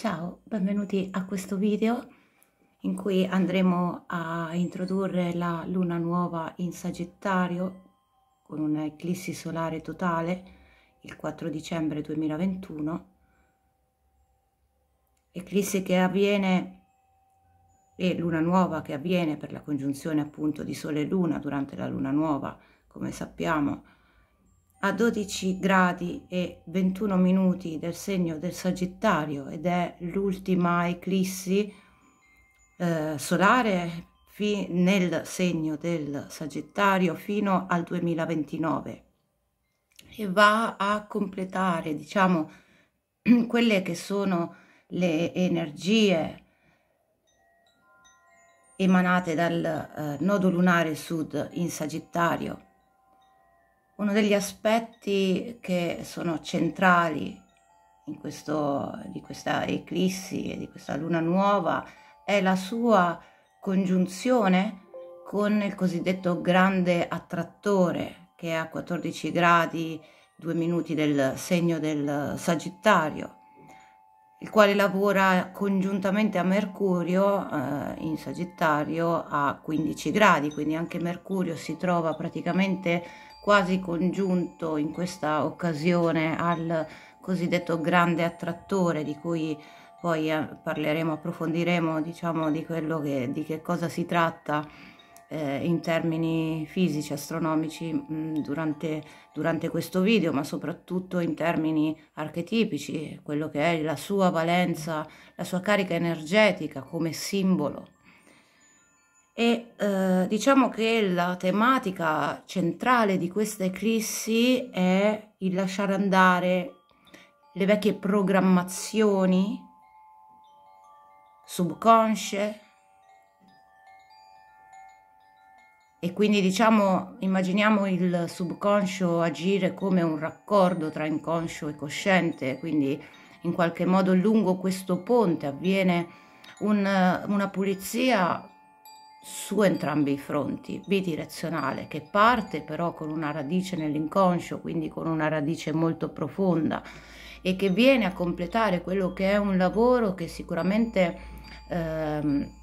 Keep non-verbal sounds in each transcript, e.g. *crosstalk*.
Ciao, benvenuti a questo video in cui andremo a introdurre la luna nuova in Sagittario con un'eclissi solare totale il 4 dicembre 2021, eclissi che avviene e luna nuova che avviene per la congiunzione appunto di Sole e Luna durante la luna nuova, come sappiamo, a 12 gradi e 21 minuti del segno del Sagittario ed è l'ultima eclissi eh, solare nel segno del Sagittario fino al 2029 e va a completare, diciamo, *clears throat* quelle che sono le energie emanate dal eh, nodo lunare sud in Sagittario uno degli aspetti che sono centrali questo, di questa eclissi e di questa luna nuova è la sua congiunzione con il cosiddetto grande attrattore che è a 14 gradi 2 minuti del segno del Sagittario, il quale lavora congiuntamente a Mercurio eh, in Sagittario a 15 gradi, quindi anche Mercurio si trova praticamente quasi congiunto in questa occasione al cosiddetto grande attrattore di cui poi eh, parleremo, approfondiremo diciamo di quello che, di che cosa si tratta eh, in termini fisici, astronomici mh, mm, durante, durante questo video, ma soprattutto in termini archetipici, quello che è la sua valenza, la sua carica energetica come simbolo e eh, diciamo che la tematica centrale di questa eclissi è il lasciare andare le vecchie programmazioni subconsce e quindi diciamo immaginiamo il subconscio agire come un raccordo tra inconscio e cosciente quindi in qualche modo lungo questo ponte avviene un, una pulizia su entrambi i fronti, bidirezionale, che parte però con una radice nell'inconscio, quindi con una radice molto profonda e che viene a completare quello che è un lavoro che sicuramente ehm,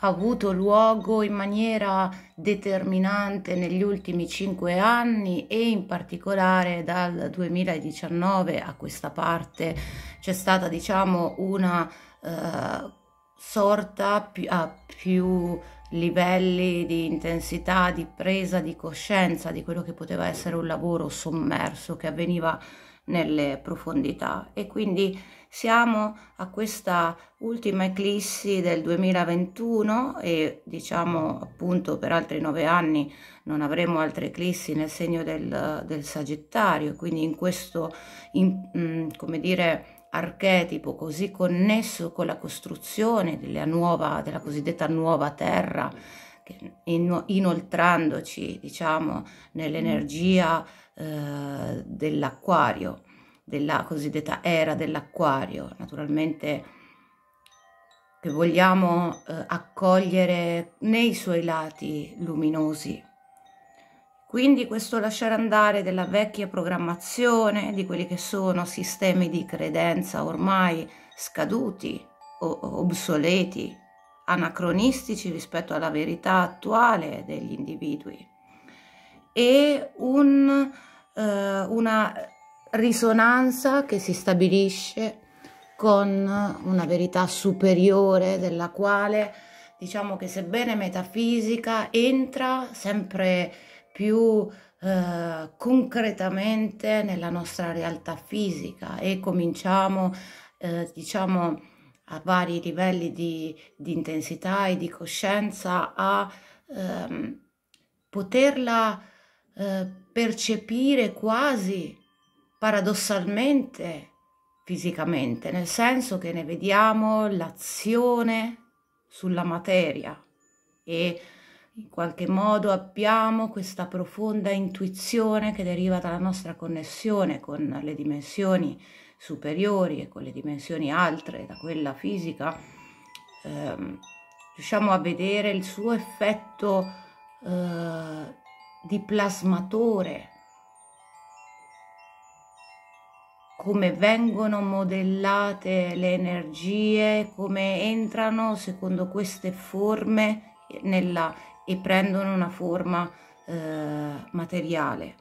ha avuto luogo in maniera determinante negli ultimi cinque anni e in particolare dal 2019 a questa parte c'è stata diciamo una eh, sorta a più livelli di intensità, di presa di coscienza di quello che poteva essere un lavoro sommerso che avveniva nelle profondità e quindi siamo a questa ultima eclissi del 2021 e diciamo appunto per altri nove anni non avremo altre eclissi nel segno del, del Sagittario, quindi in questo, in, mm, come dire, archetipo così connesso con la costruzione della, nuova, della cosiddetta nuova terra, inoltrandoci diciamo, nell'energia eh, dell'acquario, della cosiddetta era dell'acquario, naturalmente che vogliamo eh, accogliere nei suoi lati luminosi quindi questo lasciare andare della vecchia programmazione, di quelli che sono sistemi di credenza ormai scaduti, obsoleti, anacronistici rispetto alla verità attuale degli individui e un, eh, una risonanza che si stabilisce con una verità superiore della quale diciamo che sebbene metafisica entra sempre più eh, concretamente nella nostra realtà fisica e cominciamo, eh, diciamo, a vari livelli di, di, intensità e di coscienza a ehm, poterla eh, percepire quasi paradossalmente fisicamente, nel senso che ne vediamo l'azione sulla materia e in qualche modo abbiamo questa profonda intuizione che deriva dalla nostra connessione con le dimensioni superiori e con le dimensioni altre da quella fisica, ehm, riusciamo a vedere il suo effetto eh, di plasmatore, come vengono modellate le energie, come entrano secondo queste forme nella e prendono una forma eh, materiale.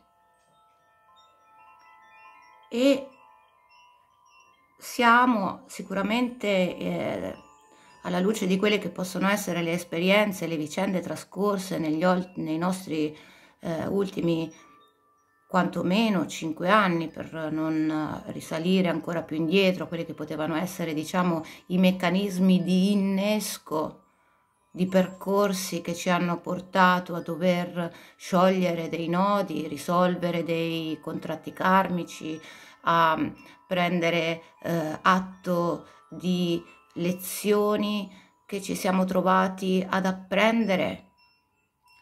E siamo sicuramente eh, alla luce di quelle che possono essere le esperienze, le vicende trascorse negli, nei nostri eh, ultimi quantomeno 5 anni per non risalire ancora più indietro a quelli che potevano essere diciamo i meccanismi di innesco di percorsi che ci hanno portato a dover sciogliere dei nodi, risolvere dei contratti karmici, a prendere eh, atto di lezioni che ci siamo trovati ad apprendere.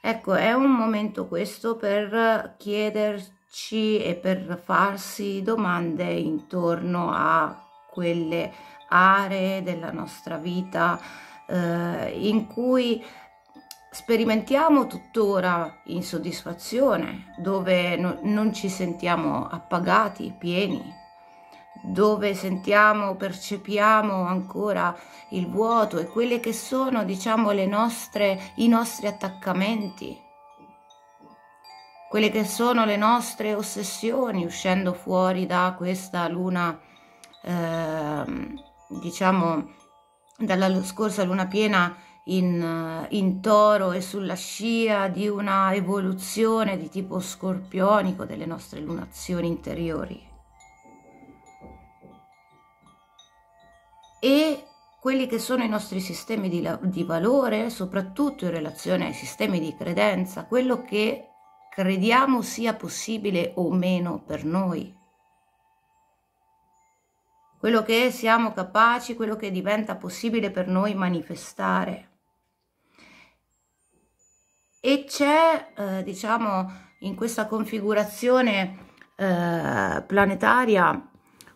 Ecco, è un momento questo per chiederci e per farsi domande intorno a quelle aree della nostra vita eh, in cui sperimentiamo tuttora insoddisfazione, dove no, non ci sentiamo appagati, pieni, dove sentiamo, percepiamo ancora il vuoto e quelle che sono, diciamo, nostre, i nostri attaccamenti, quelle che sono le nostre ossessioni, uscendo fuori da questa luna, eh, diciamo, dalla scorsa luna piena in, in, toro e sulla scia di una evoluzione di tipo scorpionico delle nostre lunazioni interiori. E quelli che sono i nostri sistemi di, di valore, soprattutto in relazione ai sistemi di credenza, quello che crediamo sia possibile o meno per noi quello che siamo capaci, quello che diventa possibile per noi manifestare. E c'è, eh, diciamo, in questa configurazione eh, planetaria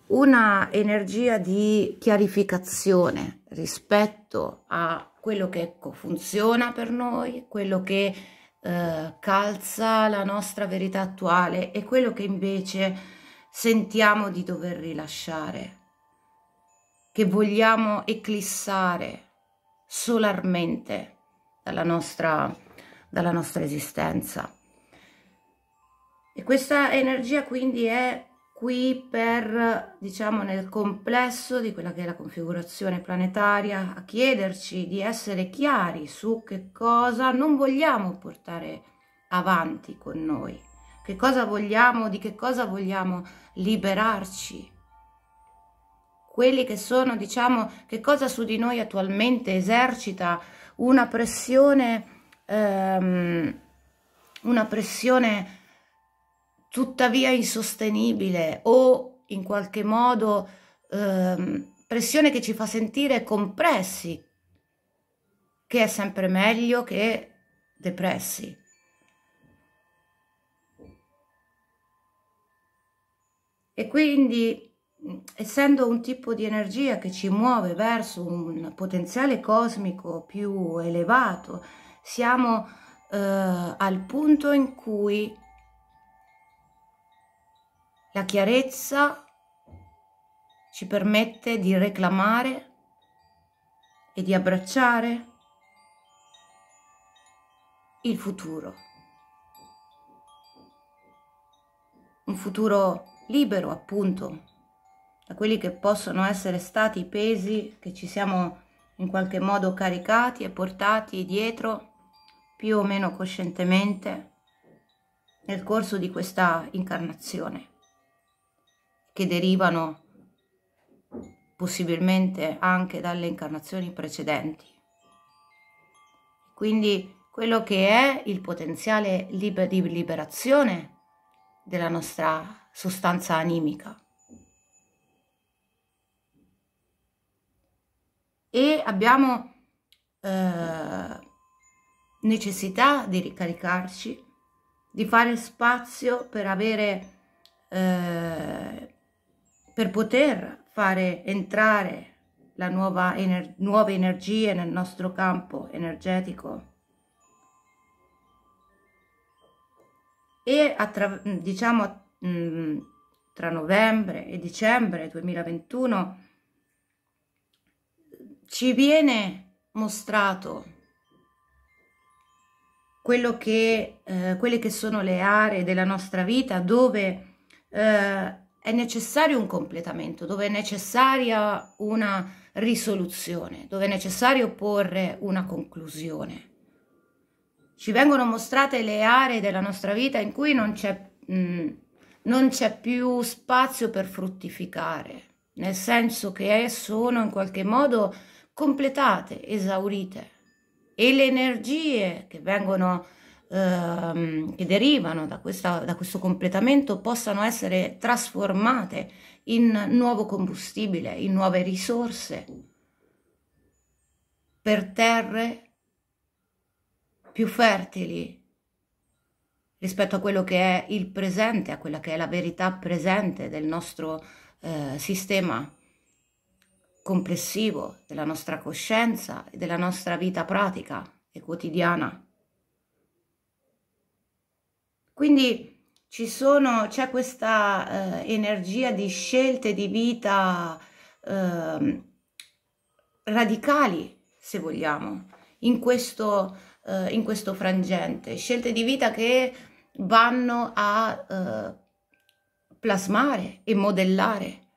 una energia di chiarificazione rispetto a quello che funziona per noi, quello che eh, calza la nostra verità attuale e quello che invece sentiamo di dover rilasciare che vogliamo eclissare solarmente dalla nostra, dalla nostra esistenza. E questa energia quindi è qui per, diciamo, nel complesso di quella che è la configurazione planetaria, a chiederci di essere chiari su che cosa non vogliamo portare avanti con noi, che cosa vogliamo, di che cosa vogliamo liberarci quelli che sono, diciamo, che cosa su di noi attualmente esercita una pressione, ehm, una pressione tuttavia insostenibile o in qualche modo ehm, pressione che ci fa sentire compressi, che è sempre meglio che depressi. E quindi Mm, essendo un tipo di energia che ci muove verso un potenziale cosmico più elevato, siamo eh, al punto in cui la chiarezza ci permette di reclamare e di abbracciare il futuro. Un futuro libero, appunto, da quelli che possono essere stati i pesi che ci siamo in qualche modo caricati e portati dietro più o meno coscientemente nel corso di questa incarnazione, che derivano possibilmente anche dalle incarnazioni precedenti. Quindi quello che è il potenziale liber- di liberazione della nostra sostanza animica. e abbiamo eh, necessità di ricaricarci, di fare spazio per avere, eh, per poter fare entrare la nuova ener nuove energie nel nostro campo energetico. E diciamo mh, mm, tra novembre e dicembre 2021 ci viene mostrato quello che, eh, quelle che sono le aree della nostra vita dove eh, è necessario un completamento, dove è necessaria una risoluzione, dove è necessario porre una conclusione. Ci vengono mostrate le aree della nostra vita in cui non c'è, mm, non c'è più spazio per fruttificare, nel senso che sono in qualche modo completate, esaurite e le energie che vengono ehm, che derivano da, questa, da questo completamento possano essere trasformate in nuovo combustibile, in nuove risorse per terre più fertili rispetto a quello che è il presente, a quella che è la verità presente del nostro eh, sistema complessivo della nostra coscienza e della nostra vita pratica e quotidiana. Quindi sono, c'è questa eh, energia di scelte di vita eh, radicali, se vogliamo, in questo, eh, in questo, frangente, scelte di vita che vanno a eh, plasmare e modellare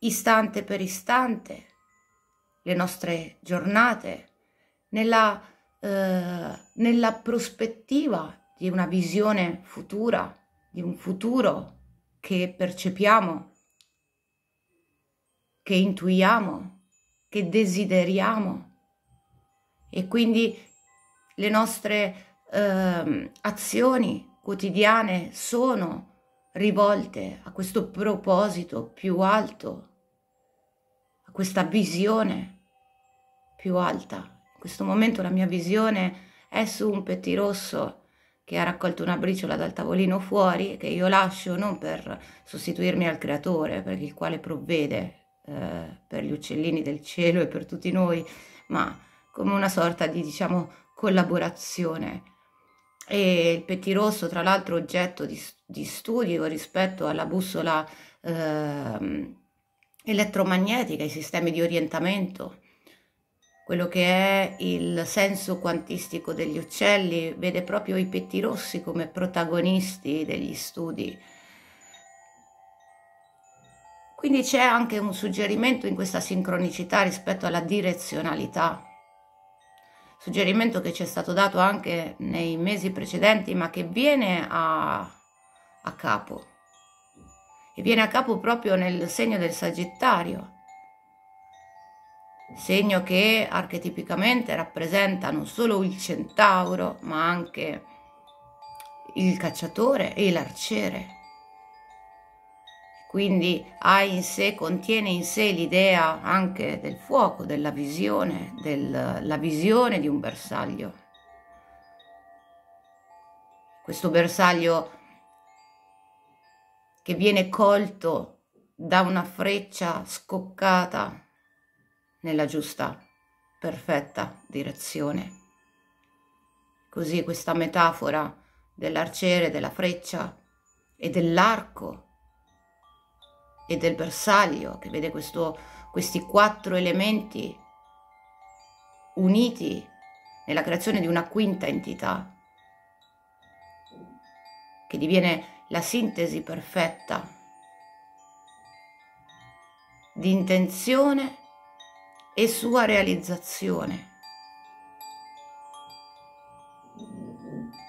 istante per istante, le nostre giornate, nella, eh, nella prospettiva di una visione futura, di un futuro che percepiamo, che intuiamo, che desideriamo. E quindi le nostre eh, azioni quotidiane sono rivolte a questo proposito più alto, a questa visione più alta. In questo momento la mia visione è su un pettirosso che ha raccolto una briciola dal tavolino fuori, che io lascio non per sostituirmi al creatore, perché il quale provvede eh, per gli uccellini del cielo e per tutti noi, ma come una sorta di, diciamo, collaborazione e il pettirosso, tra l'altro, oggetto di, di studio rispetto alla bussola eh, elettromagnetica, i sistemi di orientamento, quello che è il senso quantistico degli uccelli, vede proprio i pettirossi come protagonisti degli studi. Quindi c'è anche un suggerimento in questa sincronicità rispetto alla direzionalità suggerimento che ci è stato dato anche nei mesi precedenti, ma che viene a, a capo. E viene a capo proprio nel segno del Sagittario, segno che archetipicamente rappresenta non solo il centauro, ma anche il cacciatore e l'arciere quindi ha in sé, contiene in sé l'idea anche del fuoco, della visione, della visione di un bersaglio. Questo bersaglio che viene colto da una freccia scoccata nella giusta, perfetta direzione. Così questa metafora dell'arciere, della freccia e dell'arco e del bersaglio che vede questo, questi quattro elementi uniti nella creazione di una quinta entità che diviene la sintesi perfetta di intenzione e sua realizzazione.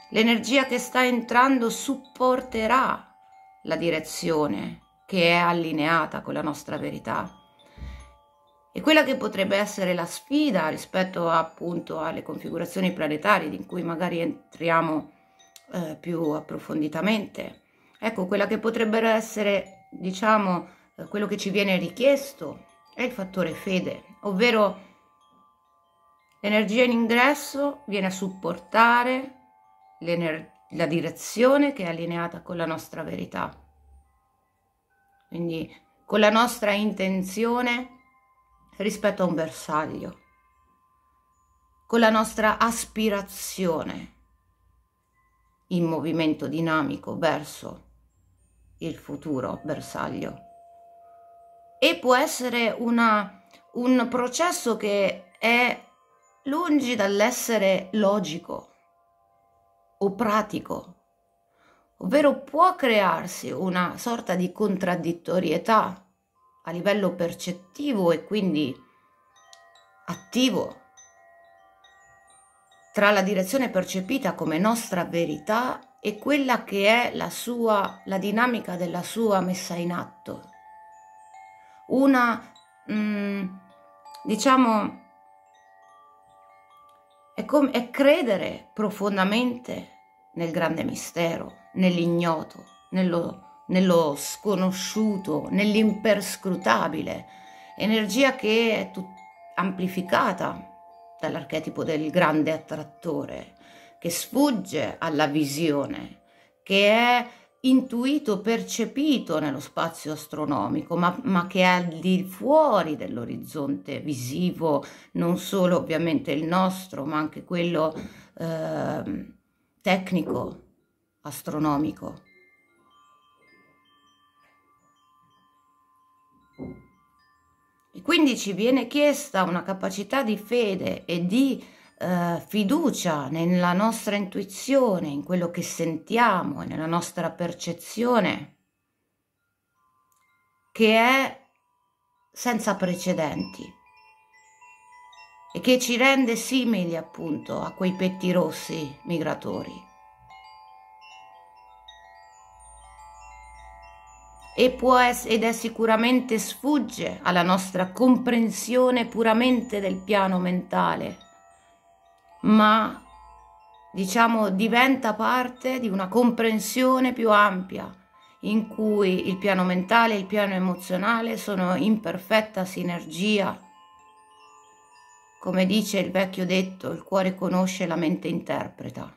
L'energia che sta entrando supporterà la direzione che è allineata con la nostra verità. E quella che potrebbe essere la sfida rispetto appunto alle configurazioni planetarie di cui magari entriamo eh, più approfonditamente, ecco quella che potrebbe essere diciamo eh, quello che ci viene richiesto è il fattore fede, ovvero l'energia in ingresso viene a supportare la direzione che è allineata con la nostra verità quindi con la nostra intenzione rispetto a un bersaglio, con la nostra aspirazione in movimento dinamico verso il futuro bersaglio. E può essere una, un processo che è lungi dall'essere logico o pratico, ovvero può crearsi una sorta di contraddittorietà a livello percettivo e quindi attivo tra la direzione percepita come nostra verità e quella che è la sua la dinamica della sua messa in atto. Una mh, mm, diciamo è, com- è credere profondamente nel grande mistero nell'ignoto, nello, nello sconosciuto, nell'imperscrutabile, energia che è tut- amplificata dall'archetipo del grande attrattore, che sfugge alla visione, che è intuito, percepito nello spazio astronomico, ma, ma, che è al di fuori dell'orizzonte visivo, non solo ovviamente il nostro, ma anche quello eh, tecnico astronomico. E quindi ci viene chiesta una capacità di fede e di eh, fiducia nella nostra intuizione, in quello che sentiamo e nella nostra percezione, che è senza precedenti e che ci rende simili appunto a quei petti rossi migratori. e può ess- ed è sicuramente sfugge alla nostra comprensione puramente del piano mentale, ma diciamo diventa parte di una comprensione più ampia in cui il piano mentale e il piano emozionale sono in perfetta sinergia. Come dice il vecchio detto, il cuore conosce, la mente interpreta.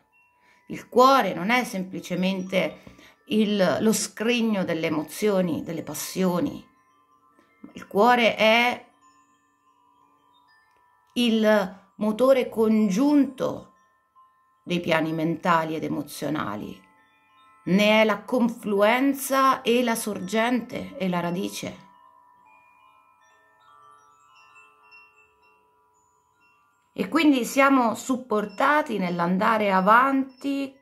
Il cuore non è semplicemente il, lo scrigno delle emozioni, delle passioni. Il cuore è il motore congiunto dei piani mentali ed emozionali, ne è la confluenza e la sorgente e la radice. E quindi siamo supportati nell'andare avanti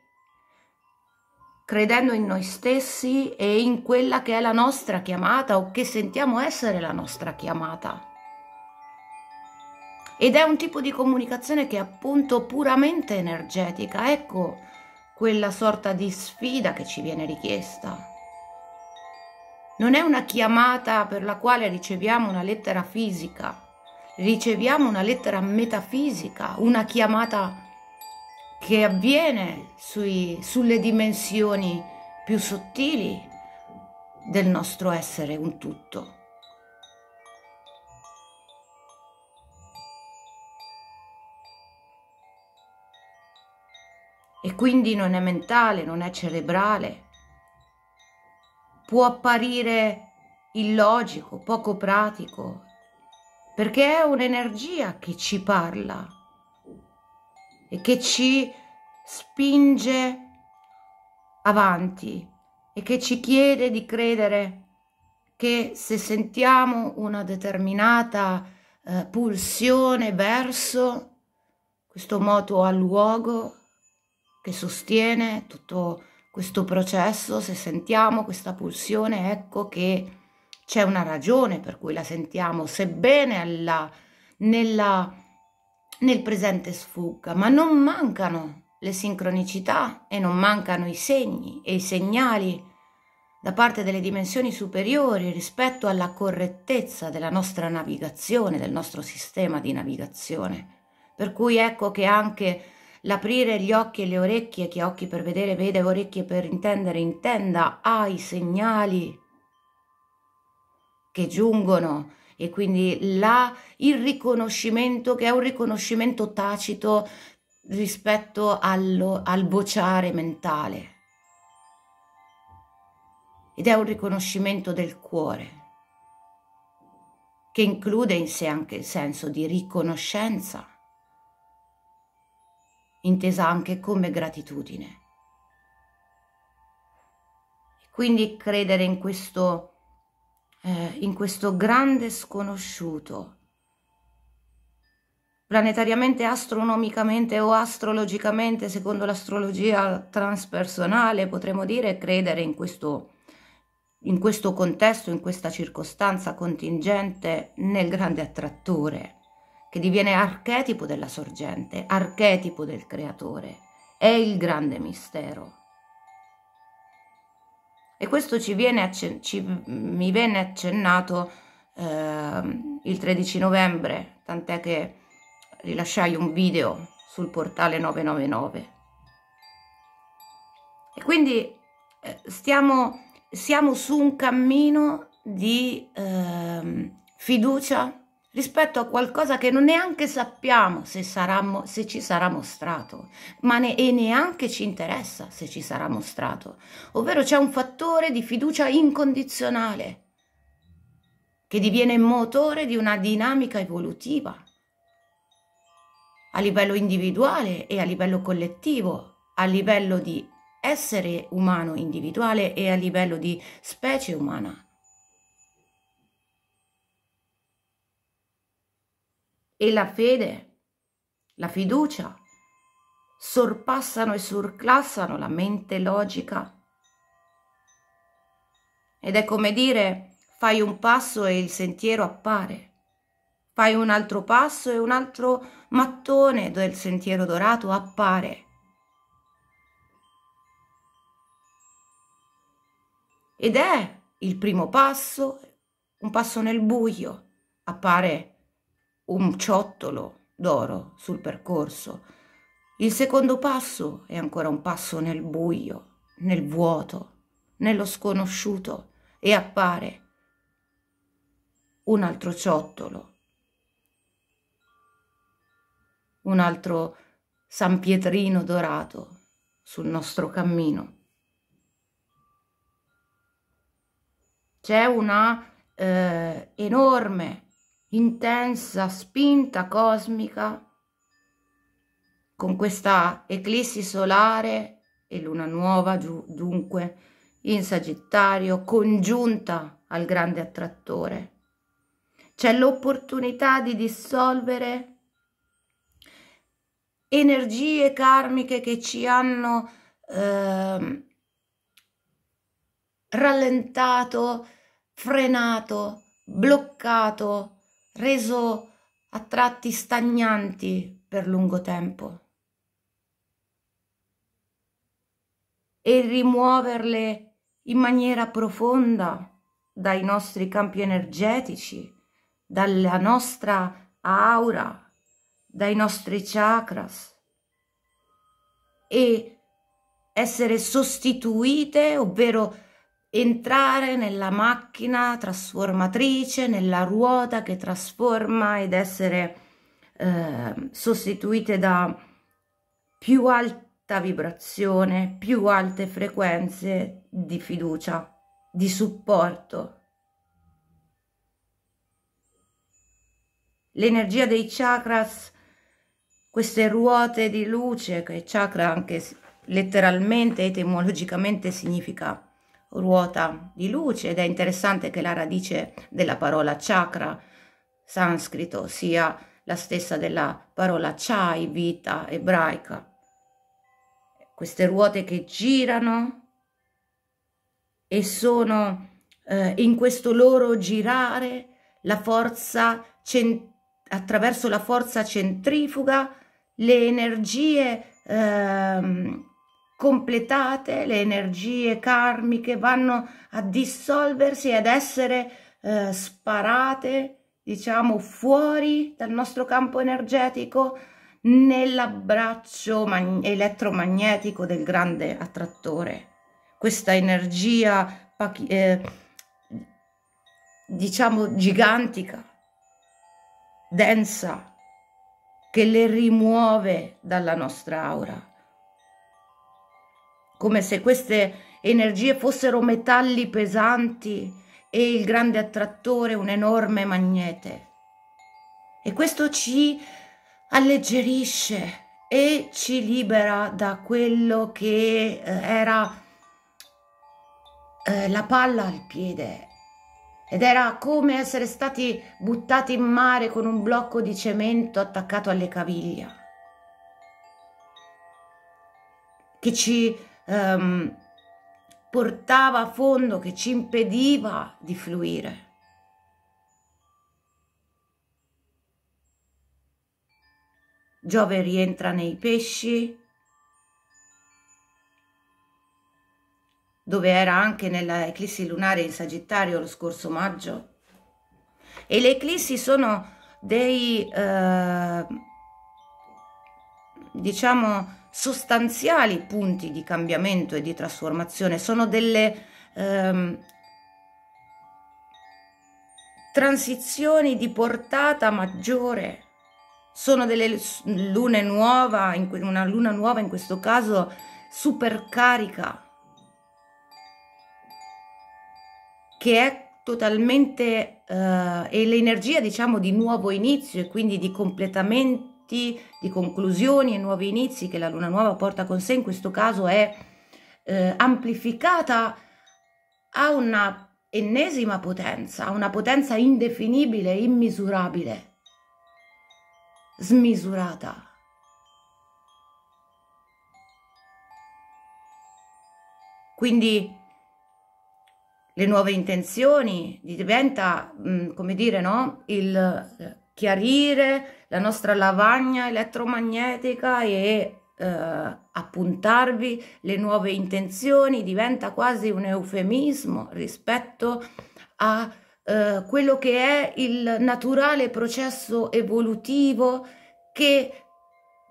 credendo in noi stessi e in quella che è la nostra chiamata o che sentiamo essere la nostra chiamata. Ed è un tipo di comunicazione che è appunto puramente energetica, ecco quella sorta di sfida che ci viene richiesta. Non è una chiamata per la quale riceviamo una lettera fisica, riceviamo una lettera metafisica, una chiamata che avviene sui, sulle dimensioni più sottili del nostro essere un tutto. E quindi non è mentale, non è cerebrale, può apparire illogico, poco pratico, perché è un'energia che ci parla e che ci spinge avanti e che ci chiede di credere che se sentiamo una determinata eh, pulsione verso questo moto a luogo che sostiene tutto questo processo, se sentiamo questa pulsione, ecco che c'è una ragione per cui la sentiamo, sebbene alla, nella nel presente sfugga, ma non mancano le sincronicità e non mancano i segni e i segnali da parte delle dimensioni superiori rispetto alla correttezza della nostra navigazione, del nostro sistema di navigazione. Per cui ecco che anche l'aprire gli occhi e le orecchie, chi ha occhi per vedere vede, orecchie per intendere intenda, ha i segnali che giungono e quindi la, il riconoscimento che è un riconoscimento tacito rispetto allo, al bocciare mentale ed è un riconoscimento del cuore che include in sé anche il senso di riconoscenza, intesa anche come gratitudine. Quindi credere in questo eh, in questo grande sconosciuto, planetariamente, astronomicamente o astrologicamente, secondo l'astrologia transpersonale, potremmo dire credere in questo, in questo contesto, in questa circostanza contingente, nel grande attrattore, che diviene archetipo della sorgente, archetipo del creatore. È il grande mistero. E questo ci viene accen- ci, mi viene accennato eh, il 13 novembre, tant'è che rilasciai un video sul portale 999. E quindi eh, stiamo, siamo su un cammino di eh, fiducia rispetto a qualcosa che non neanche sappiamo se, sarà, se ci sarà mostrato, ma ne, e neanche ci interessa se ci sarà mostrato, ovvero c'è un fattore di fiducia incondizionale che diviene motore di una dinamica evolutiva a livello individuale e a livello collettivo, a livello di essere umano individuale e a livello di specie umana e la fede, la fiducia, sorpassano e surclassano la mente logica. Ed è come dire, fai un passo e il sentiero appare fai un altro passo e un altro mattone del sentiero dorato appare. Ed è il primo passo, un passo nel buio, appare un ciottolo d'oro sul percorso. Il secondo passo è ancora un passo nel buio, nel vuoto, nello sconosciuto e appare un altro ciottolo, un altro San Pietrino dorato sul nostro cammino. C'è una eh, enorme intensa spinta cosmica con questa eclissi solare e luna nuova giù, dunque in Sagittario congiunta al grande attrattore. C'è l'opportunità di dissolvere energie karmiche che ci hanno eh, rallentato, frenato, bloccato, reso a tratti stagnanti per lungo tempo. E rimuoverle in maniera profonda dai nostri campi energetici, dalla nostra aura, dai nostri chakras e essere sostituite, ovvero entrare nella macchina trasformatrice, nella ruota che trasforma ed essere eh, sostituite da più alta vibrazione, più alte frequenze di fiducia, di supporto. L'energia dei chakras, queste ruote di luce, che chakra anche letteralmente, etimologicamente significa ruota di luce ed è interessante che la radice della parola chakra sanscrito sia la stessa della parola chai, vita ebraica. Queste ruote che girano e sono eh, in questo loro girare la forza attraverso la forza centrifuga le energie ehm, completate, le energie karmiche vanno a dissolversi ed essere eh, sparate, diciamo, fuori dal nostro campo energetico nell'abbraccio elettromagnetico del grande attrattore. Questa energia, eh, diciamo, gigantica, densa, che le rimuove dalla nostra aura come se queste energie fossero metalli pesanti e il grande attrattore un enorme magnete. E questo ci alleggerisce e ci libera da quello che eh, era eh, la palla al piede ed era come essere stati buttati in mare con un blocco di cemento attaccato alle caviglia che ci ehm, portava a fondo, che ci impediva di fluire. Giove rientra nei pesci, dove era anche nell'eclissi lunare in Sagittario lo scorso maggio. E le eclissi sono dei, eh, diciamo, sostanziali punti di cambiamento e di trasformazione, sono delle ehm, transizioni di portata maggiore, sono delle lune nuova, una luna nuova in questo caso supercarica, che è totalmente, eh, è l'energia diciamo di nuovo inizio e quindi di completamento rapporti, di conclusioni e nuovi inizi che la luna nuova porta con sé, in questo caso è eh, amplificata a una ennesima potenza, a una potenza indefinibile, immisurabile, smisurata. Quindi le nuove intenzioni diventa, mm, come dire, no? il chiarire la nostra lavagna elettromagnetica e eh, appuntarvi le nuove intenzioni diventa quasi un eufemismo rispetto a eh, quello che è il naturale processo evolutivo che,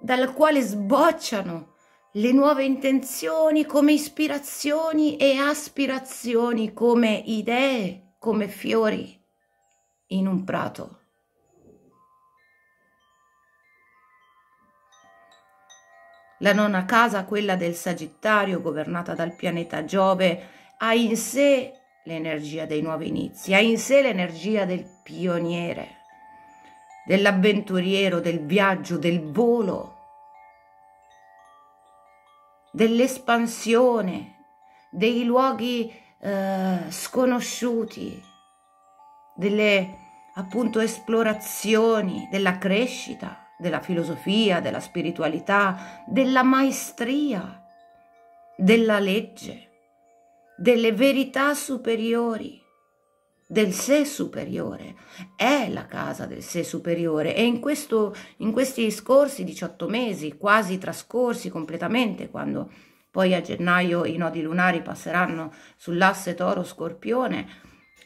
dal quale sbocciano le nuove intenzioni come ispirazioni e aspirazioni, come idee, come fiori in un prato. La nona casa, quella del Sagittario, governata dal pianeta Giove, ha in sé l'energia dei nuovi inizi, ha in sé l'energia del pioniere, dell'avventuriero, del viaggio, del volo, dell'espansione, dei luoghi eh, sconosciuti, delle appunto esplorazioni, della crescita della filosofia, della spiritualità, della maestria, della legge, delle verità superiori, del sé superiore. È la casa del sé superiore e in, questo, in questi scorsi 18 mesi, quasi trascorsi completamente, quando poi a gennaio i nodi lunari passeranno sull'asse toro-scorpione,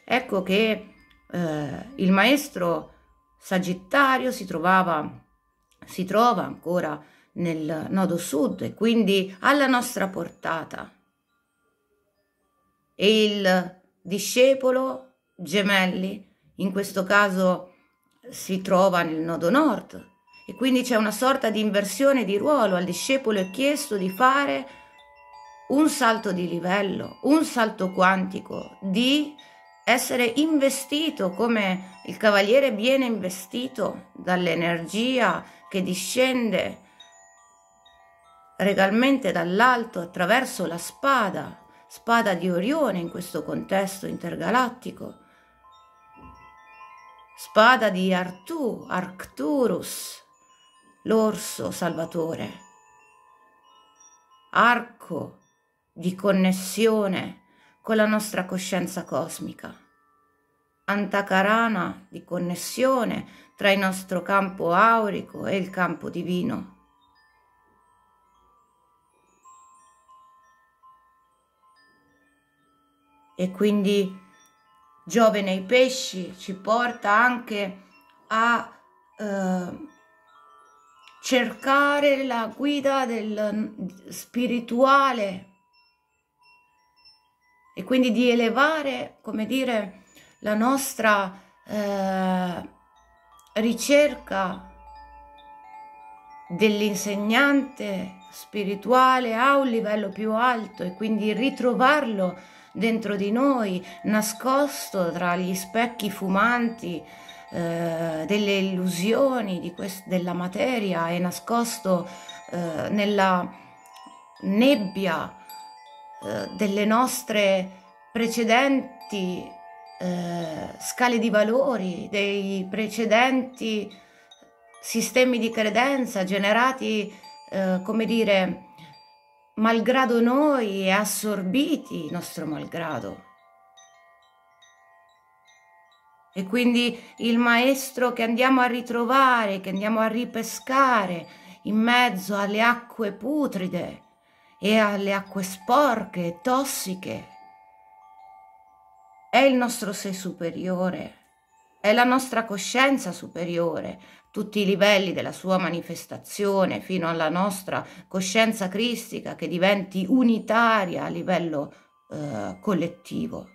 ecco che eh, il maestro sagittario si trovava si trova ancora nel nodo sud e quindi alla nostra portata. E il discepolo gemelli, in questo caso si trova nel nodo nord e quindi c'è una sorta di inversione di ruolo. Al discepolo è chiesto di fare un salto di livello, un salto quantico, di essere investito come il cavaliere viene investito dall'energia che discende regalmente dall'alto attraverso la spada, spada di Orione in questo contesto intergalattico, spada di Artù, Arcturus, l'orso salvatore, arco di connessione con la nostra coscienza cosmica, antacarana di connessione tra il nostro campo aurico e il campo divino. E quindi Giove nei pesci ci porta anche a eh, cercare la guida del, spirituale e quindi di elevare, come dire, la nostra eh, ricerca dell'insegnante spirituale a un livello più alto e quindi ritrovarlo dentro di noi, nascosto tra gli specchi fumanti eh, delle illusioni quest- della materia e nascosto eh, nella nebbia eh, delle nostre precedenti eh, scale di valori, dei precedenti sistemi di credenza generati, eh, come dire, malgrado noi e assorbiti nostro malgrado. E quindi il maestro che andiamo a ritrovare, che andiamo a ripescare in mezzo alle acque putride e alle acque sporche e tossiche è il nostro sé superiore, è la nostra coscienza superiore, tutti i livelli della sua manifestazione fino alla nostra coscienza cristica che diventi unitaria a livello eh, collettivo.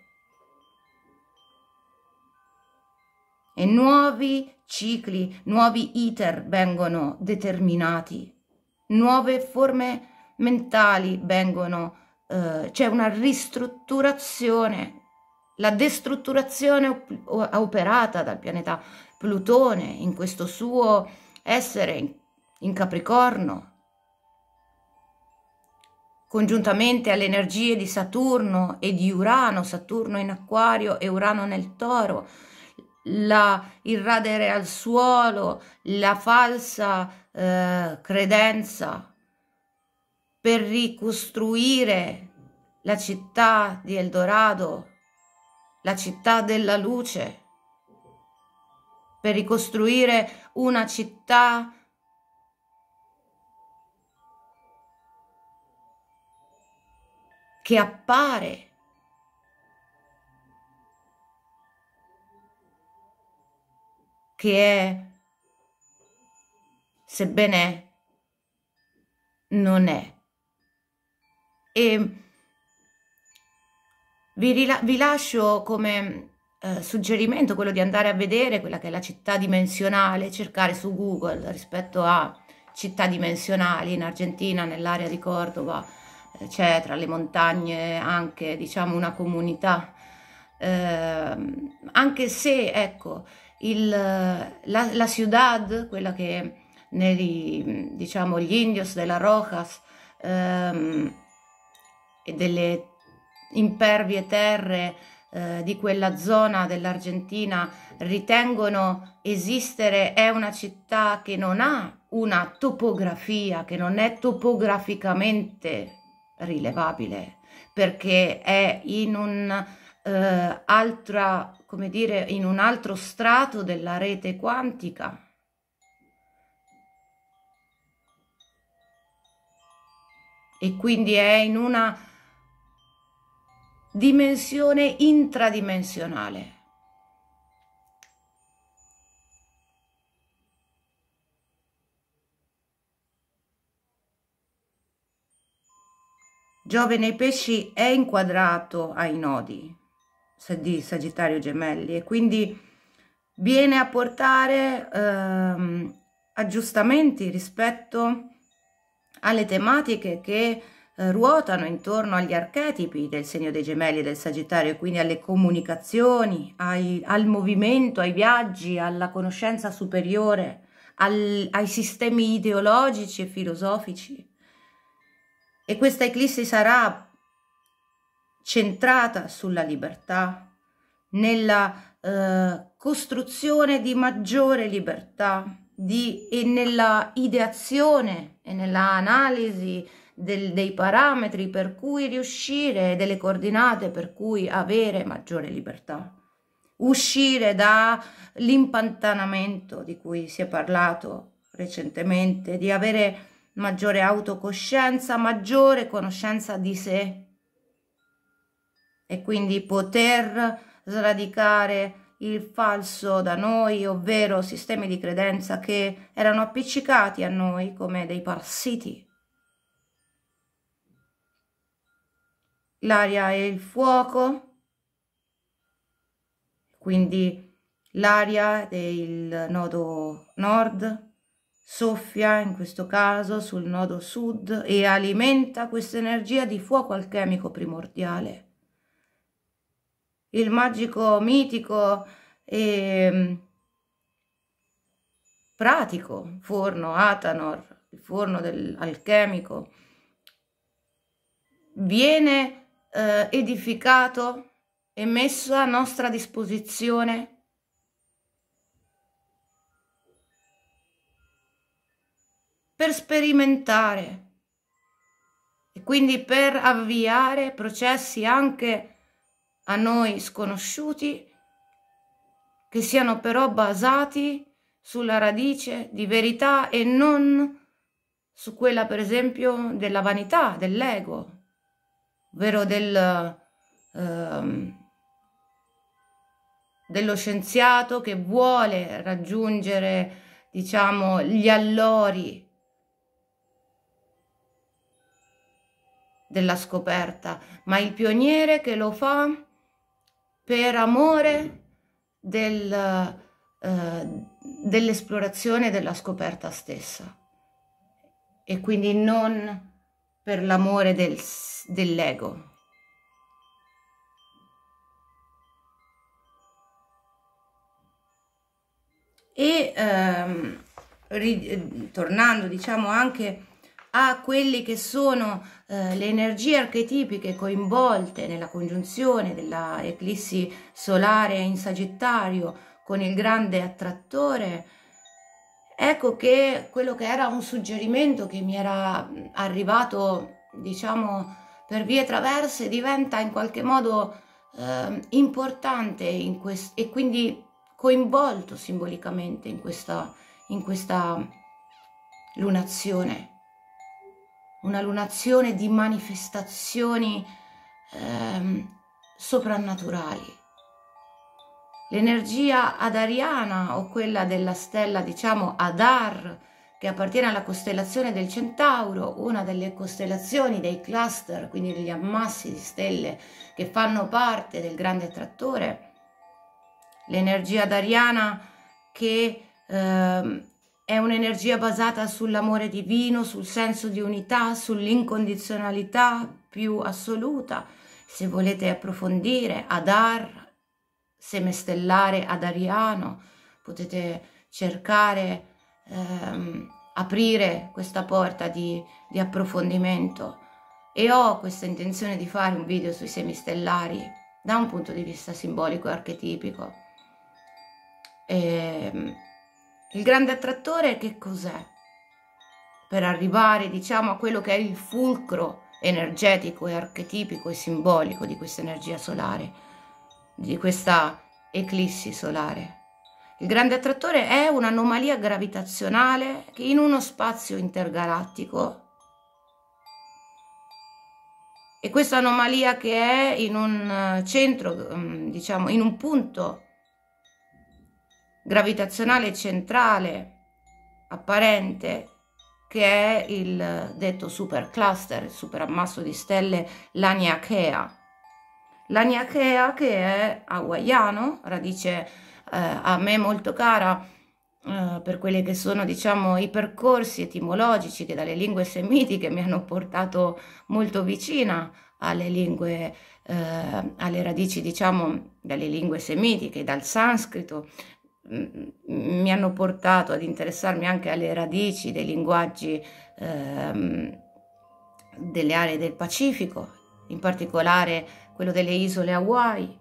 E nuovi cicli, nuovi iter vengono determinati, nuove forme mentali vengono, eh, c'è una ristrutturazione la destrutturazione operata dal pianeta Plutone in questo suo essere in Capricorno, congiuntamente alle energie di Saturno e di Urano, Saturno in Acquario e Urano nel Toro, la, il radere al suolo, la falsa eh, credenza per ricostruire la città di Eldorado la città della luce, per ricostruire una città che appare. che è, sebbene non è. E vi, rila- vi lascio come eh, suggerimento quello di andare a vedere quella che è la città dimensionale, cercare su Google rispetto a città dimensionali in Argentina, nell'area di Cordova, eh, c'è tra le montagne anche diciamo una comunità, eh, anche se ecco il, la, la, ciudad, quella che nei, diciamo gli indios della Rojas ehm, e delle impervie terre eh, di quella zona dell'Argentina ritengono esistere è una città che non ha una topografia, che non è topograficamente rilevabile, perché è in un eh, altra, come dire, in un altro strato della rete quantica. E quindi è in una dimensione intradimensionale. Giove nei pesci è inquadrato ai nodi di Sagittario Gemelli e quindi viene a portare ehm, aggiustamenti rispetto alle tematiche che ruotano intorno agli archetipi del segno dei gemelli e del sagittario, quindi alle comunicazioni, ai, al movimento, ai viaggi, alla conoscenza superiore, al, ai sistemi ideologici e filosofici. E questa eclissi sarà centrata sulla libertà, nella eh, costruzione di maggiore libertà di, e nella ideazione e nella analisi del, dei parametri per cui riuscire, delle coordinate per cui avere maggiore libertà. Uscire dall'impantanamento di cui si è parlato recentemente, di avere maggiore autocoscienza, maggiore conoscenza di sé e quindi poter sradicare il falso da noi, ovvero sistemi di credenza che erano appiccicati a noi come dei parassiti l'aria e il fuoco, quindi l'aria del nodo nord soffia in questo caso sul nodo sud e alimenta questa energia di fuoco alchemico primordiale. Il magico mitico e mm, pratico forno Atanor, il forno dell'alchemico, viene eh, edificato e messo a nostra disposizione per sperimentare e quindi per avviare processi anche a noi sconosciuti che siano però basati sulla radice di verità e non su quella per esempio della vanità, dell'ego, ovvero del, eh, dello scienziato che vuole raggiungere, diciamo, gli allori della scoperta, ma il pioniere che lo fa per amore del, eh, dell'esplorazione della scoperta stessa e quindi non per l'amore del dell'ego. E ehm, ri- tornando diciamo anche a quelle che sono eh, le energie archetipiche coinvolte nella congiunzione dell'eclissi solare in Sagittario con il grande attrattore, ecco che quello che era un suggerimento che mi era arrivato, diciamo, per vie traverse diventa in qualche modo eh, importante in e quindi coinvolto simbolicamente in questa, in questa lunazione, una lunazione di manifestazioni eh, soprannaturali. L'energia adariana o quella della stella, diciamo, Adar, che appartiene alla costellazione del Centauro, una delle costellazioni dei cluster, quindi degli ammassi di stelle che fanno parte del grande trattore, l'energia dariana che eh, è un'energia basata sull'amore divino, sul senso di unità, sull'incondizionalità più assoluta. Se volete approfondire, Adar, semestellare ad Ariano, potete cercare ehm, aprire questa porta di, di approfondimento e ho questa intenzione di fare un video sui semistellari da un punto di vista simbolico e archetipico. E, ehm, il grande attrattore che cos'è? Per arrivare, diciamo, a quello che è il fulcro energetico e archetipico e simbolico di questa energia solare, di questa eclissi solare. Il grande attrattore è un'anomalia gravitazionale che in uno spazio intergalattico e questa anomalia che è in un eh, centro, mm, diciamo, in un punto gravitazionale centrale apparente che è il detto supercluster, il superammasso di stelle Laniakea. Laniakea che è hawaiano, radice eh, a me molto cara eh, per quelli che sono diciamo i percorsi etimologici che dalle lingue semitiche mi hanno portato molto vicina alle lingue, eh, alle radici, diciamo, dalle lingue semitiche, dal sanscrito, mm, mi hanno portato ad interessarmi anche alle radici dei linguaggi eh, delle aree del Pacifico, in particolare quello delle isole Hawaii.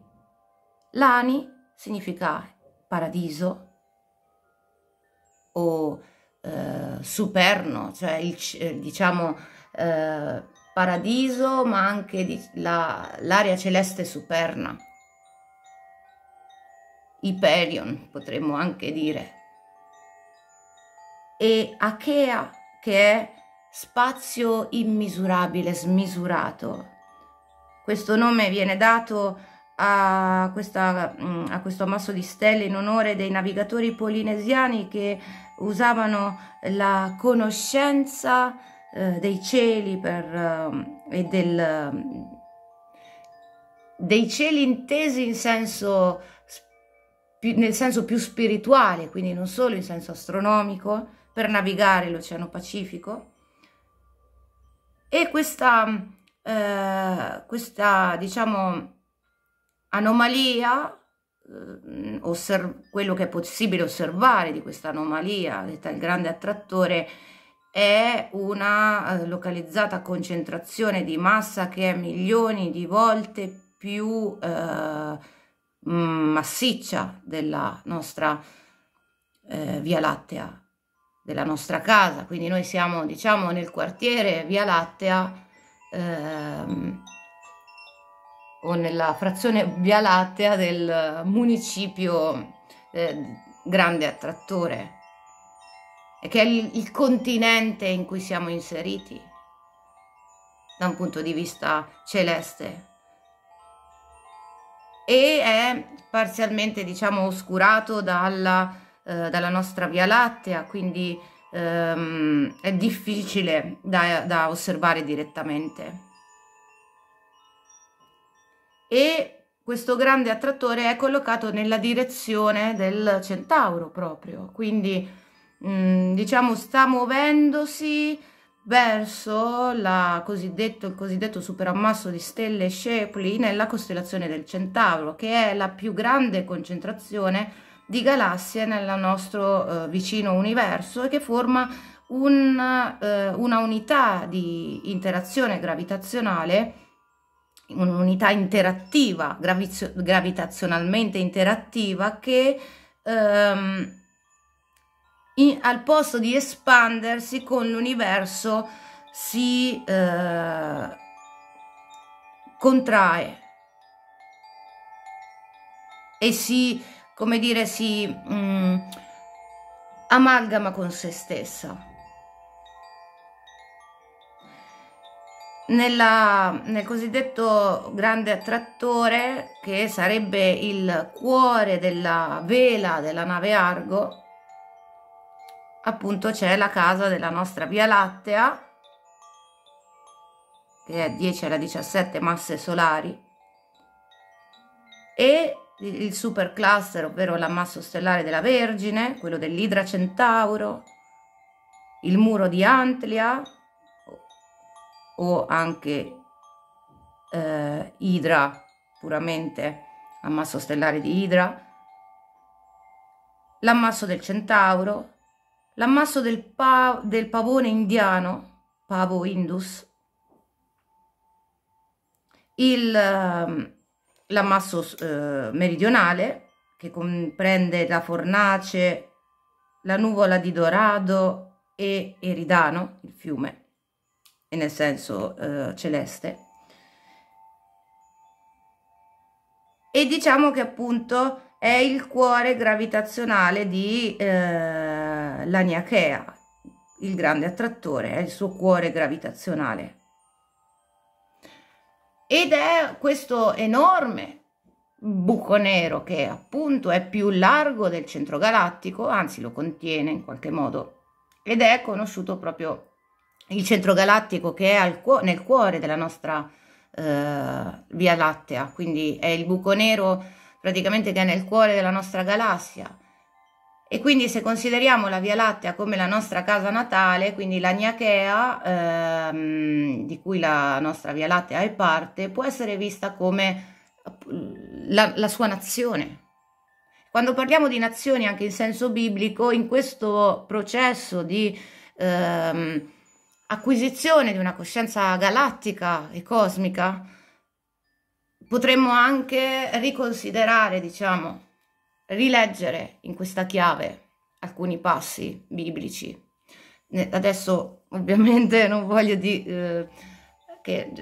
Lani significa paradiso o eh, superno, cioè il, eh, diciamo eh, paradiso ma anche l'area la, celeste superna, Iperion potremmo anche dire, e Achea che è spazio immisurabile, smisurato. Questo nome viene dato a, questa, mm, a questo ammasso di stelle in onore dei navigatori polinesiani che usavano la conoscenza eh, dei cieli per, eh, e del, mm, dei cieli intesi in senso, nel senso più spirituale, quindi non solo in senso astronomico, per navigare l'Oceano Pacifico. E questa, mm, eh, questa diciamo, anomalia, eh, quello che è possibile osservare di questa anomalia, detta il grande attrattore, è una eh, localizzata concentrazione di massa che è milioni di volte più eh, mm, massiccia della nostra eh, Via Lattea, della nostra casa. Quindi noi siamo, diciamo, nel quartiere Via Lattea. Eh, o nella frazione Via Lattea del municipio eh, grande attrattore, che è il, il continente in cui siamo inseriti da un punto di vista celeste e è parzialmente diciamo oscurato dalla, eh, dalla nostra via lattea quindi ehm, è difficile da, da osservare direttamente e questo grande attrattore è collocato nella direzione del centauro proprio, quindi mh, mm, diciamo sta muovendosi verso la cosiddetto, il cosiddetto superammasso di stelle Shapley nella costellazione del Centauro, che è la più grande concentrazione di galassie nel nostro eh, vicino universo e che forma un, eh, una unità di interazione gravitazionale un'unità interattiva, gravizio- gravitazionalmente interattiva, che ehm, in, al posto di espandersi con l'universo si eh, contrae e si, come dire, si mh, mm, amalgama con se stessa. nella, nel cosiddetto grande attrattore che sarebbe il cuore della vela della nave Argo appunto c'è la casa della nostra Via Lattea che è 10 alla 17 masse solari e il supercluster ovvero l'ammasso stellare della Vergine quello dell'Idra Centauro il muro di Antlia o anche eh, idra puramente ammasso stellare di idra l'ammasso del centauro l'ammasso del, pa del pavone indiano pavo indus ehm, l'ammasso eh, meridionale che comprende la fornace, la nuvola di Dorado e Eridano, il fiume, e nel senso eh, celeste. E diciamo che appunto è il cuore gravitazionale di eh, l'Aniachea, il grande attrattore, è il suo cuore gravitazionale. Ed è questo enorme buco nero che appunto è più largo del centro galattico, anzi lo contiene in qualche modo, ed è conosciuto proprio il centro galattico che è cuo nel cuore della nostra eh, via lattea, quindi è il buco nero praticamente che è nel cuore della nostra galassia. E quindi se consideriamo la Via Lattea come la nostra casa natale, quindi la Gnachea, ehm, di cui la nostra Via Lattea è parte, può essere vista come la, la sua nazione. Quando parliamo di nazioni anche in senso biblico, in questo processo di... Ehm, acquisizione di una coscienza galattica e cosmica, potremmo anche riconsiderare, diciamo, rileggere in questa chiave alcuni passi biblici. Adesso ovviamente non voglio di, eh, che,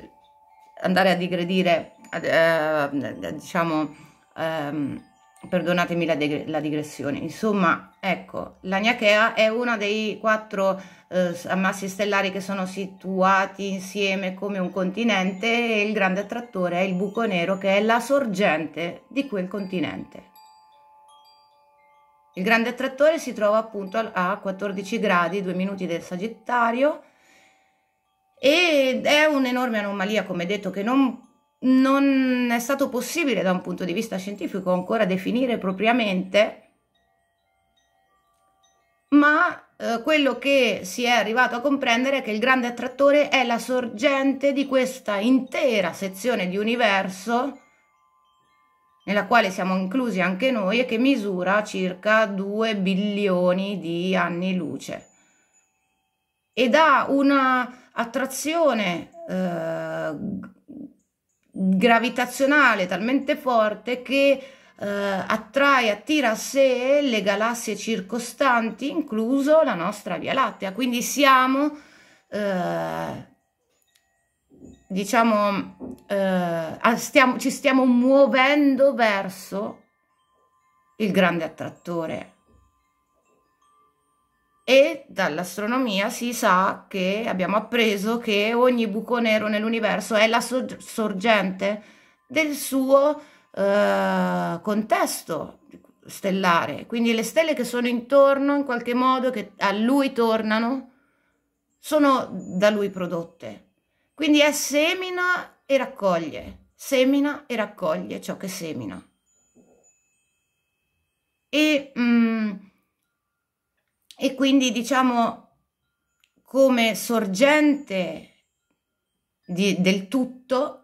andare a digredire, eh, diciamo, eh, perdonatemi la, la, digressione, insomma, ecco, la Niachea è uno dei quattro eh, ammassi stellari che sono situati insieme come un continente e il grande attrattore è il buco nero che è la sorgente di quel continente. Il grande attrattore si trova appunto a 14 gradi, 2 minuti del Sagittario, ed è un'enorme anomalia, come detto, che non non è stato possibile da un punto di vista scientifico ancora definire propriamente, ma eh, quello che si è arrivato a comprendere è che il grande attrattore è la sorgente di questa intera sezione di universo nella quale siamo inclusi anche noi e che misura circa 2 bilioni di anni luce ed ha una attrazione eh, gravitazionale talmente forte che eh, attrae, attira a sé le galassie circostanti, incluso la nostra Via Lattea. Quindi siamo, eh, diciamo, eh, stiamo, ci stiamo muovendo verso il grande attrattore e dall'astronomia si sa che abbiamo appreso che ogni buco nero nell'universo è la sorgente del suo eh, contesto stellare, quindi le stelle che sono intorno in qualche modo, che a lui tornano, sono da lui prodotte. Quindi è semina e raccoglie, semina e raccoglie ciò che semina. E mh, mm, e quindi diciamo come sorgente di, del tutto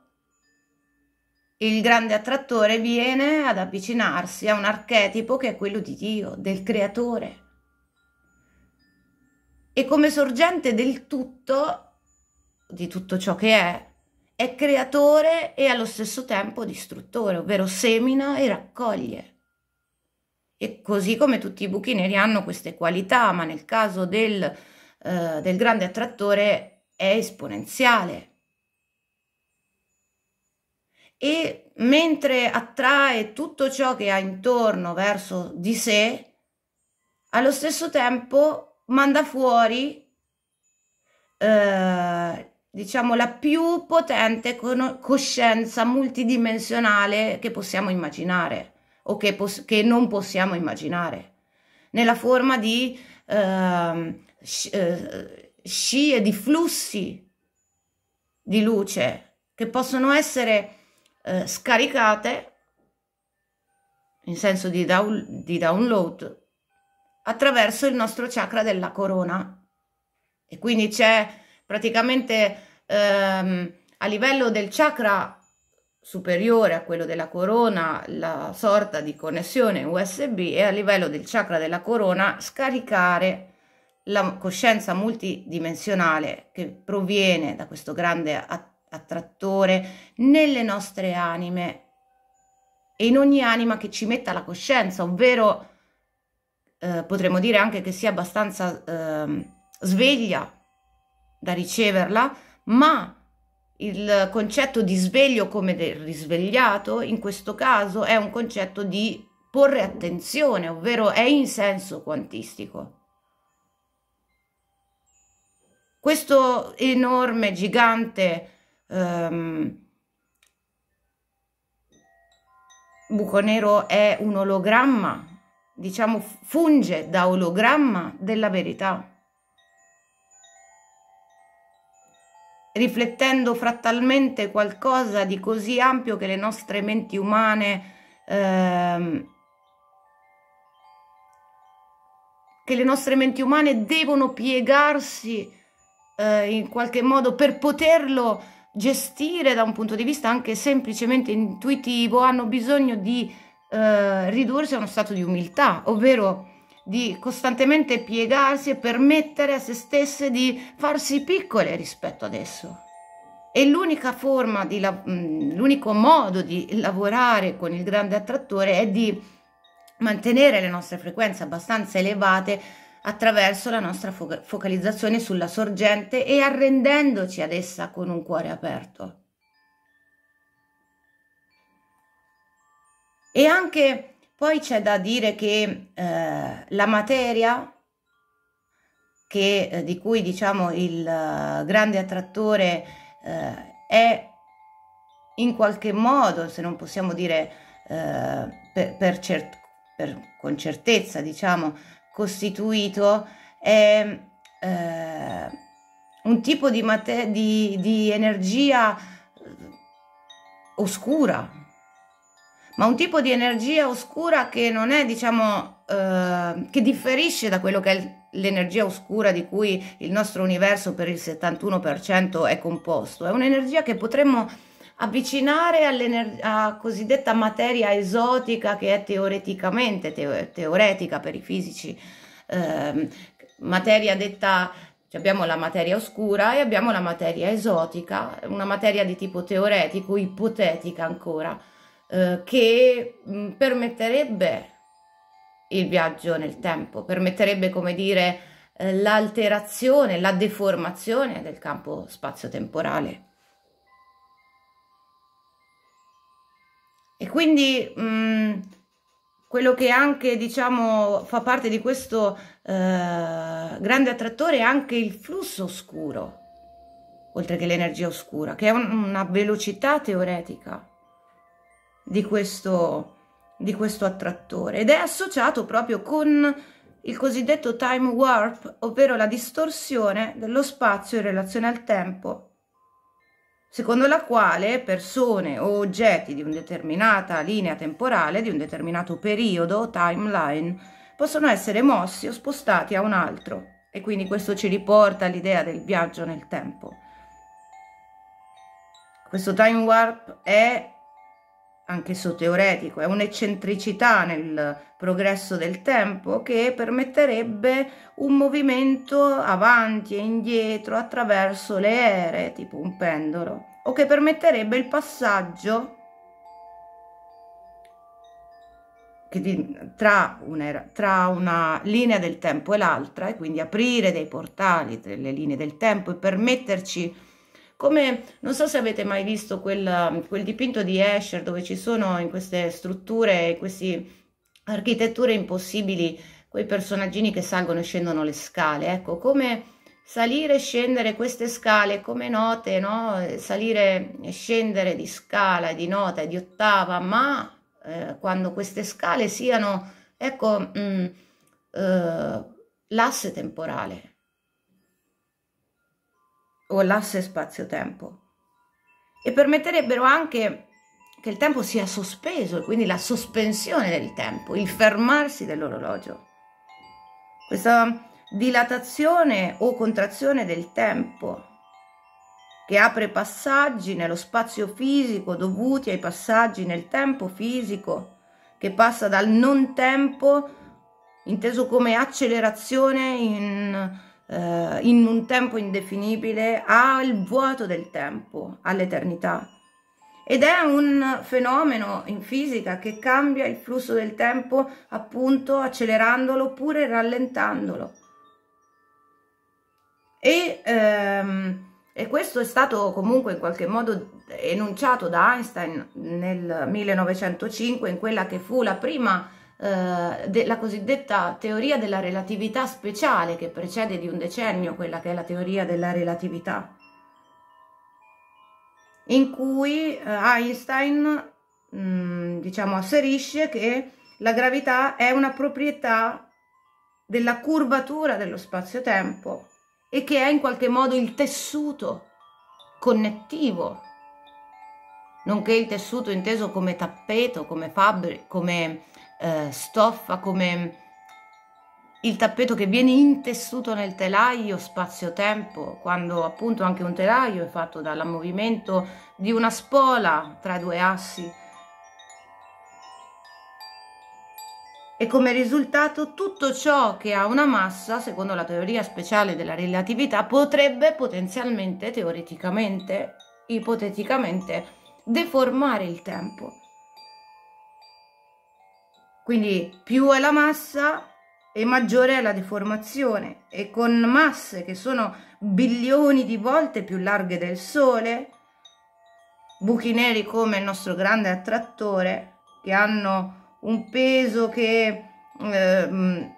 il grande attrattore viene ad avvicinarsi a un archetipo che è quello di Dio, del creatore. E come sorgente del tutto, di tutto ciò che è, è creatore e allo stesso tempo distruttore, ovvero semina e raccoglie. E così come tutti i buchi neri hanno queste qualità, ma nel caso del, eh, del grande attrattore è esponenziale. E mentre attrae tutto ciò che ha intorno verso di sé, allo stesso tempo manda fuori eh, diciamo la più potente con- coscienza multidimensionale che possiamo immaginare o che, poss- che non possiamo immaginare, nella forma di ehm, eh, scie, di flussi di luce che possono essere eh, scaricate in senso di, down- di download attraverso il nostro chakra della corona. E quindi c'è praticamente ehm, a livello del chakra superiore a quello della corona la sorta di connessione USB e a livello del chakra della corona scaricare la coscienza multidimensionale che proviene da questo grande attrattore nelle nostre anime e in ogni anima che ci metta la coscienza, ovvero eh, potremmo dire anche che sia abbastanza eh, sveglia da riceverla, ma il concetto di sveglio come del risvegliato in questo caso è un concetto di porre attenzione, ovvero è in senso quantistico. Questo enorme, gigante ehm, buco nero è un ologramma, diciamo funge da ologramma della verità. riflettendo frattalmente qualcosa di così ampio che le nostre menti umane ehm, che le nostre menti umane devono piegarsi eh, in qualche modo per poterlo gestire da un punto di vista anche semplicemente intuitivo hanno bisogno di eh, ridursi a uno stato di umiltà ovvero di costantemente piegarsi e permettere a se stesse di farsi piccole rispetto ad esso. E l'unica forma, di, mm, l'unico modo di lavorare con il grande attrattore è di mantenere le nostre frequenze abbastanza elevate attraverso la nostra focalizzazione sulla sorgente e arrendendoci ad essa con un cuore aperto. E anche poi c'è da dire che eh, la materia, che, eh, di cui diciamo il uh, grande attrattore eh, è in qualche modo, se non possiamo dire eh, per, per, cer- per, con certezza, diciamo, costituito, è eh, un tipo di, mate- di, di energia oscura, ma un tipo di energia oscura che non è, diciamo, eh, che differisce da quello che è l'energia oscura di cui il nostro universo per il 71% è composto. È un'energia che potremmo avvicinare alla cosiddetta materia esotica che è teoreticamente teo teoretica per i fisici, eh, materia detta cioè abbiamo la materia oscura e abbiamo la materia esotica, una materia di tipo teoretico, ipotetica ancora, eh, che mh, mm, permetterebbe il viaggio nel tempo, permetterebbe, come dire, eh, l'alterazione, la deformazione del campo spazio-temporale. E quindi mh, mm, quello che anche diciamo fa parte di questo eh, grande attrattore è anche il flusso oscuro, oltre che l'energia oscura, che è un, una velocità teoretica di questo, di questo attrattore ed è associato proprio con il cosiddetto time warp, ovvero la distorsione dello spazio in relazione al tempo, secondo la quale persone o oggetti di una determinata linea temporale, di un determinato periodo, o timeline, possono essere mossi o spostati a un altro. E quindi questo ci riporta all'idea del viaggio nel tempo. Questo time warp è anche se teoretico, è un'eccentricità nel progresso del tempo che permetterebbe un movimento avanti e indietro attraverso le ere, tipo un pendolo, o che permetterebbe il passaggio tra, un'era, tra una linea del tempo e l'altra, e quindi aprire dei portali tra le linee del tempo e permetterci come, non so se avete mai visto quel, quel dipinto di Escher dove ci sono in queste strutture, in queste architetture impossibili, quei personaggini che salgono e scendono le scale. Ecco, come salire e scendere queste scale come note, no? salire e scendere di scala, di nota e di ottava, ma eh, quando queste scale siano, ecco, mh, mm, eh, l'asse temporale, o l'asse spazio-tempo e permetterebbero anche che il tempo sia sospeso e quindi la sospensione del tempo, il fermarsi dell'orologio. Questa dilatazione o contrazione del tempo che apre passaggi nello spazio fisico dovuti ai passaggi nel tempo fisico che passa dal non tempo inteso come accelerazione in eh, in un tempo indefinibile al vuoto del tempo, all'eternità. Ed è un fenomeno in fisica che cambia il flusso del tempo appunto accelerandolo oppure rallentandolo. E, ehm, e questo è stato comunque in qualche modo enunciato da Einstein nel 1905 in quella che fu la prima eh, della cosiddetta teoria della relatività speciale che precede di un decennio quella che è la teoria della relatività, in cui eh, Einstein mh, mm, diciamo, asserisce che la gravità è una proprietà della curvatura dello spazio-tempo e che è in qualche modo il tessuto connettivo, nonché il tessuto inteso come tappeto, come, fabbrica, come eh, stoffa, come il tappeto che viene intessuto nel telaio spazio-tempo, quando appunto anche un telaio è fatto dal movimento di una spola tra due assi. E come risultato tutto ciò che ha una massa, secondo la teoria speciale della relatività, potrebbe potenzialmente, teoreticamente, ipoteticamente, deformare il tempo quindi più è la massa e maggiore è la deformazione e con masse che sono bilioni di volte più larghe del Sole, buchi neri come il nostro grande attrattore, che hanno un peso che eh,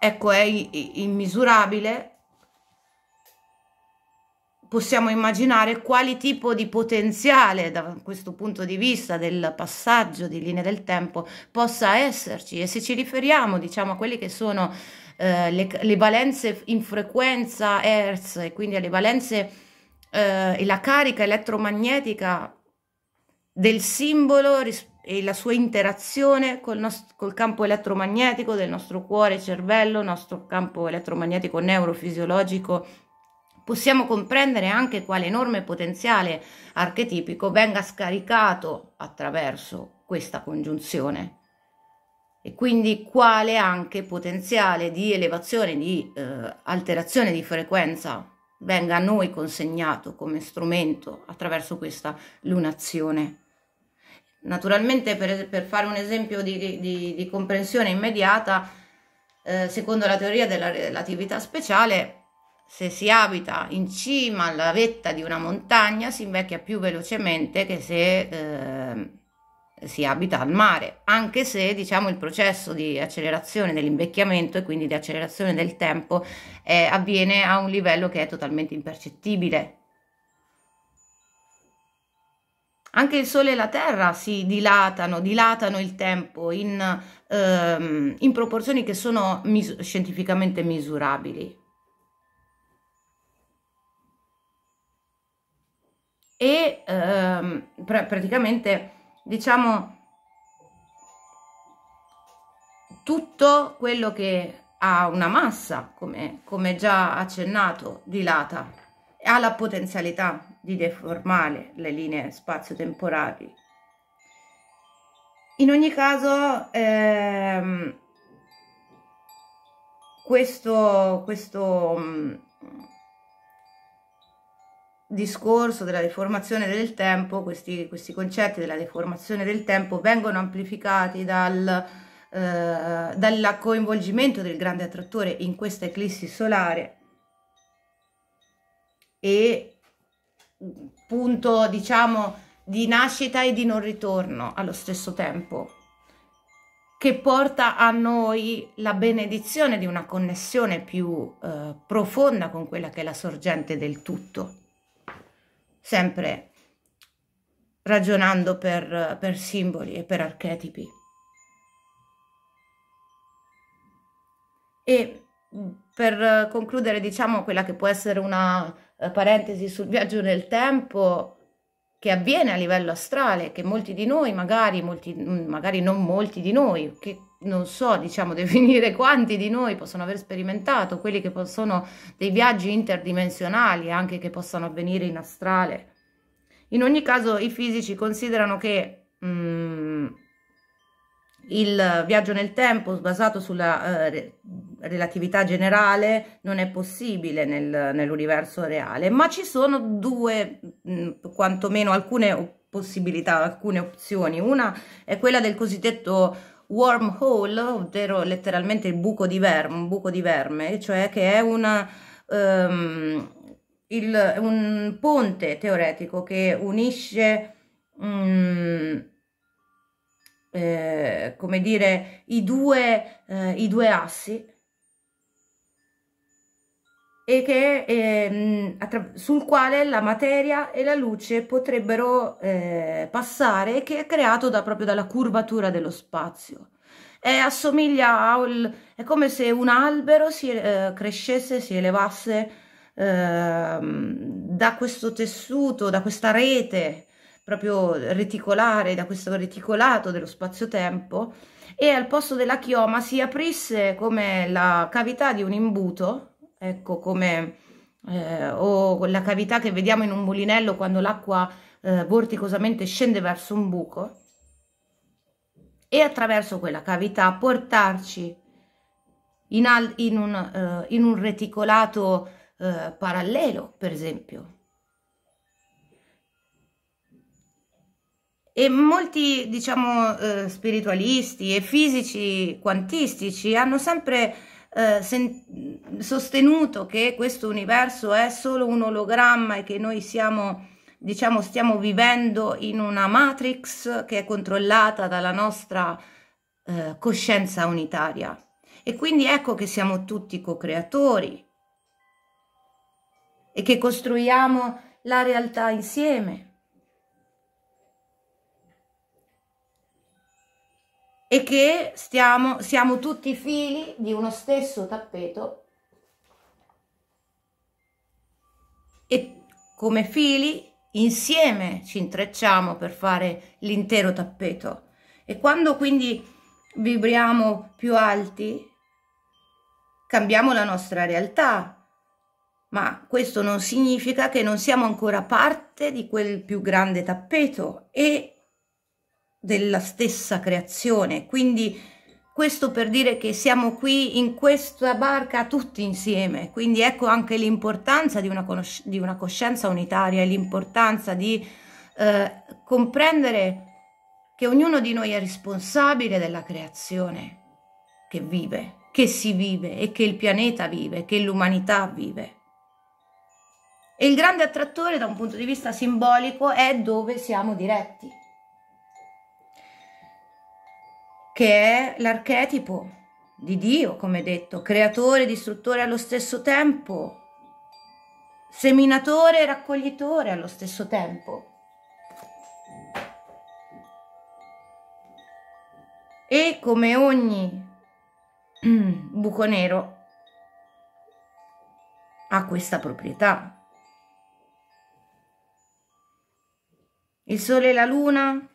ecco, è immisurabile, possiamo immaginare quali tipo di potenziale da questo punto di vista del passaggio di linee del tempo possa esserci e se ci riferiamo diciamo a quelle che sono eh, le, le, valenze in frequenza Hertz e quindi alle valenze eh, e la carica elettromagnetica del simbolo e la sua interazione col, nostro, col campo elettromagnetico del nostro cuore, cervello, nostro campo elettromagnetico neurofisiologico possiamo comprendere anche quale enorme potenziale archetipico venga scaricato attraverso questa congiunzione e quindi quale anche potenziale di elevazione, di eh, alterazione di frequenza venga a noi consegnato come strumento attraverso questa lunazione. Naturalmente per, per fare un esempio di, di, di comprensione immediata, eh, secondo la teoria della relatività speciale, se si abita in cima alla vetta di una montagna si invecchia più velocemente che se eh, si abita al mare, anche se diciamo il processo di accelerazione dell'invecchiamento e quindi di accelerazione del tempo eh, avviene a un livello che è totalmente impercettibile. Anche il Sole e la Terra si dilatano, dilatano il tempo in, ehm, in proporzioni che sono mis- scientificamente misurabili. e ehm, pr praticamente diciamo tutto quello che ha una massa come, come già accennato dilata ha la potenzialità di deformare le linee spazio-temporali in ogni caso ehm, questo, questo mm, discorso della deformazione del tempo, questi, questi concetti della deformazione del tempo vengono amplificati dal, eh, dal coinvolgimento del grande attrattore in questa eclissi solare e punto diciamo di nascita e di non ritorno allo stesso tempo che porta a noi la benedizione di una connessione più eh, profonda con quella che è la sorgente del tutto sempre ragionando per, per simboli e per archetipi. E mm, per concludere, diciamo, quella che può essere una eh, parentesi sul viaggio nel tempo che avviene a livello astrale, che molti di noi, magari, molti, mm, magari non molti di noi, che non so, diciamo, *laughs* definire quanti di noi possono aver sperimentato quelli che sono dei viaggi interdimensionali, anche che possano avvenire in astrale. In ogni caso i fisici considerano che mm, il viaggio nel tempo basato sulla eh, relatività generale non è possibile nel, nell'universo reale, ma ci sono due, mh, mm, quantomeno alcune possibilità, alcune opzioni. Una è quella del cosiddetto wormhole, ovvero letteralmente il buco di verme, un buco di verme, cioè che è una, um, il, un ponte teoretico che unisce, um, eh, come dire, i due, eh, i due assi e che, eh, sul quale la materia e la luce potrebbero eh, passare, che è creato da, proprio dalla curvatura dello spazio. E assomiglia a un, è come se un albero si eh, crescesse, si elevasse ehm, da questo tessuto, da questa rete proprio reticolare, da questo reticolato dello spazio-tempo e al posto della chioma si aprisse come la cavità di un imbuto ecco come eh, o la cavità che vediamo in un mulinello quando l'acqua eh, vorticosamente scende verso un buco e attraverso quella cavità portarci in, al, in, un, eh, in un, reticolato eh, parallelo, per esempio. E molti, diciamo, eh, spiritualisti e fisici quantistici hanno sempre eh, sostenuto che questo universo è solo un ologramma e che noi siamo, diciamo, stiamo vivendo in una matrix che è controllata dalla nostra eh, coscienza unitaria. E quindi ecco che siamo tutti co-creatori e che costruiamo la realtà insieme. e che stiamo, siamo tutti fili di uno stesso tappeto e come fili insieme ci intrecciamo per fare l'intero tappeto e quando quindi vibriamo più alti cambiamo la nostra realtà ma questo non significa che non siamo ancora parte di quel più grande tappeto e della stessa creazione. Quindi questo per dire che siamo qui in questa barca tutti insieme, quindi ecco anche l'importanza di una, conosc- di una coscienza unitaria e l'importanza di eh, comprendere che ognuno di noi è responsabile della creazione che vive, che si vive e che il pianeta vive, che l'umanità vive. E il grande attrattore da un punto di vista simbolico è dove siamo diretti che è l'archetipo di Dio, come detto, creatore, e distruttore allo stesso tempo, seminatore e raccoglitore allo stesso tempo. E come ogni *clears throat* buco nero ha questa proprietà. Il Sole e la Luna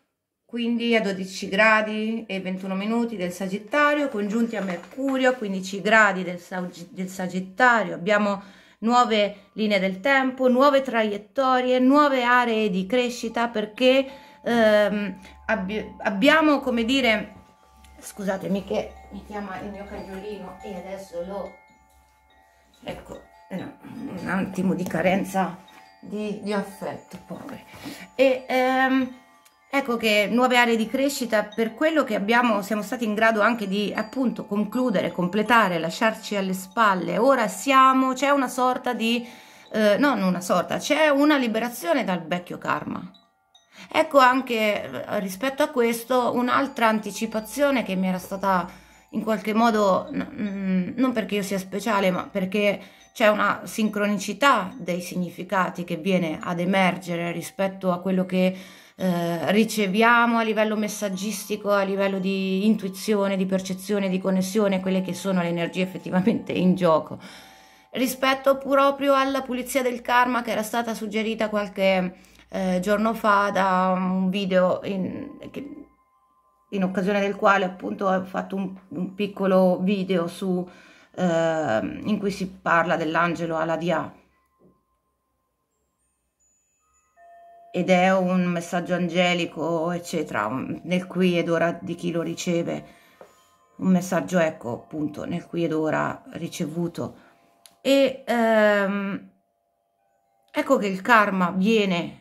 quindi a 12 gradi e 21 minuti del Sagittario, congiunti a Mercurio, 15 gradi del, del, Sagittario, abbiamo nuove linee del tempo, nuove traiettorie, nuove aree di crescita perché ehm, abbi abbiamo, come dire, scusatemi che mi chiama il mio cagnolino e adesso lo, ecco, eh, un attimo di carenza di, di affetto, povero. E... Ehm, Ecco che nuove aree di crescita per quello che abbiamo, siamo stati in grado anche di appunto concludere, completare, lasciarci alle spalle. Ora siamo, c'è una sorta di, eh, non una sorta, c'è una liberazione dal vecchio karma. Ecco anche eh, rispetto a questo un'altra anticipazione che mi era stata in qualche modo, non perché io sia speciale, ma perché c'è una sincronicità dei significati che viene ad emergere rispetto a quello che eh, riceviamo a livello messaggistico, a livello di intuizione, di percezione, di connessione, quelle che sono le energie effettivamente in gioco. Rispetto proprio alla pulizia del karma che era stata suggerita qualche eh, giorno fa da un video in, che, in, occasione del quale appunto ho fatto un, un piccolo video su, eh, in cui si parla dell'angelo Aladia ed è un messaggio angelico, eccetera, nel qui ed ora di chi lo riceve. Un messaggio, ecco, appunto, nel qui ed ora ricevuto. E ehm, ecco che il karma viene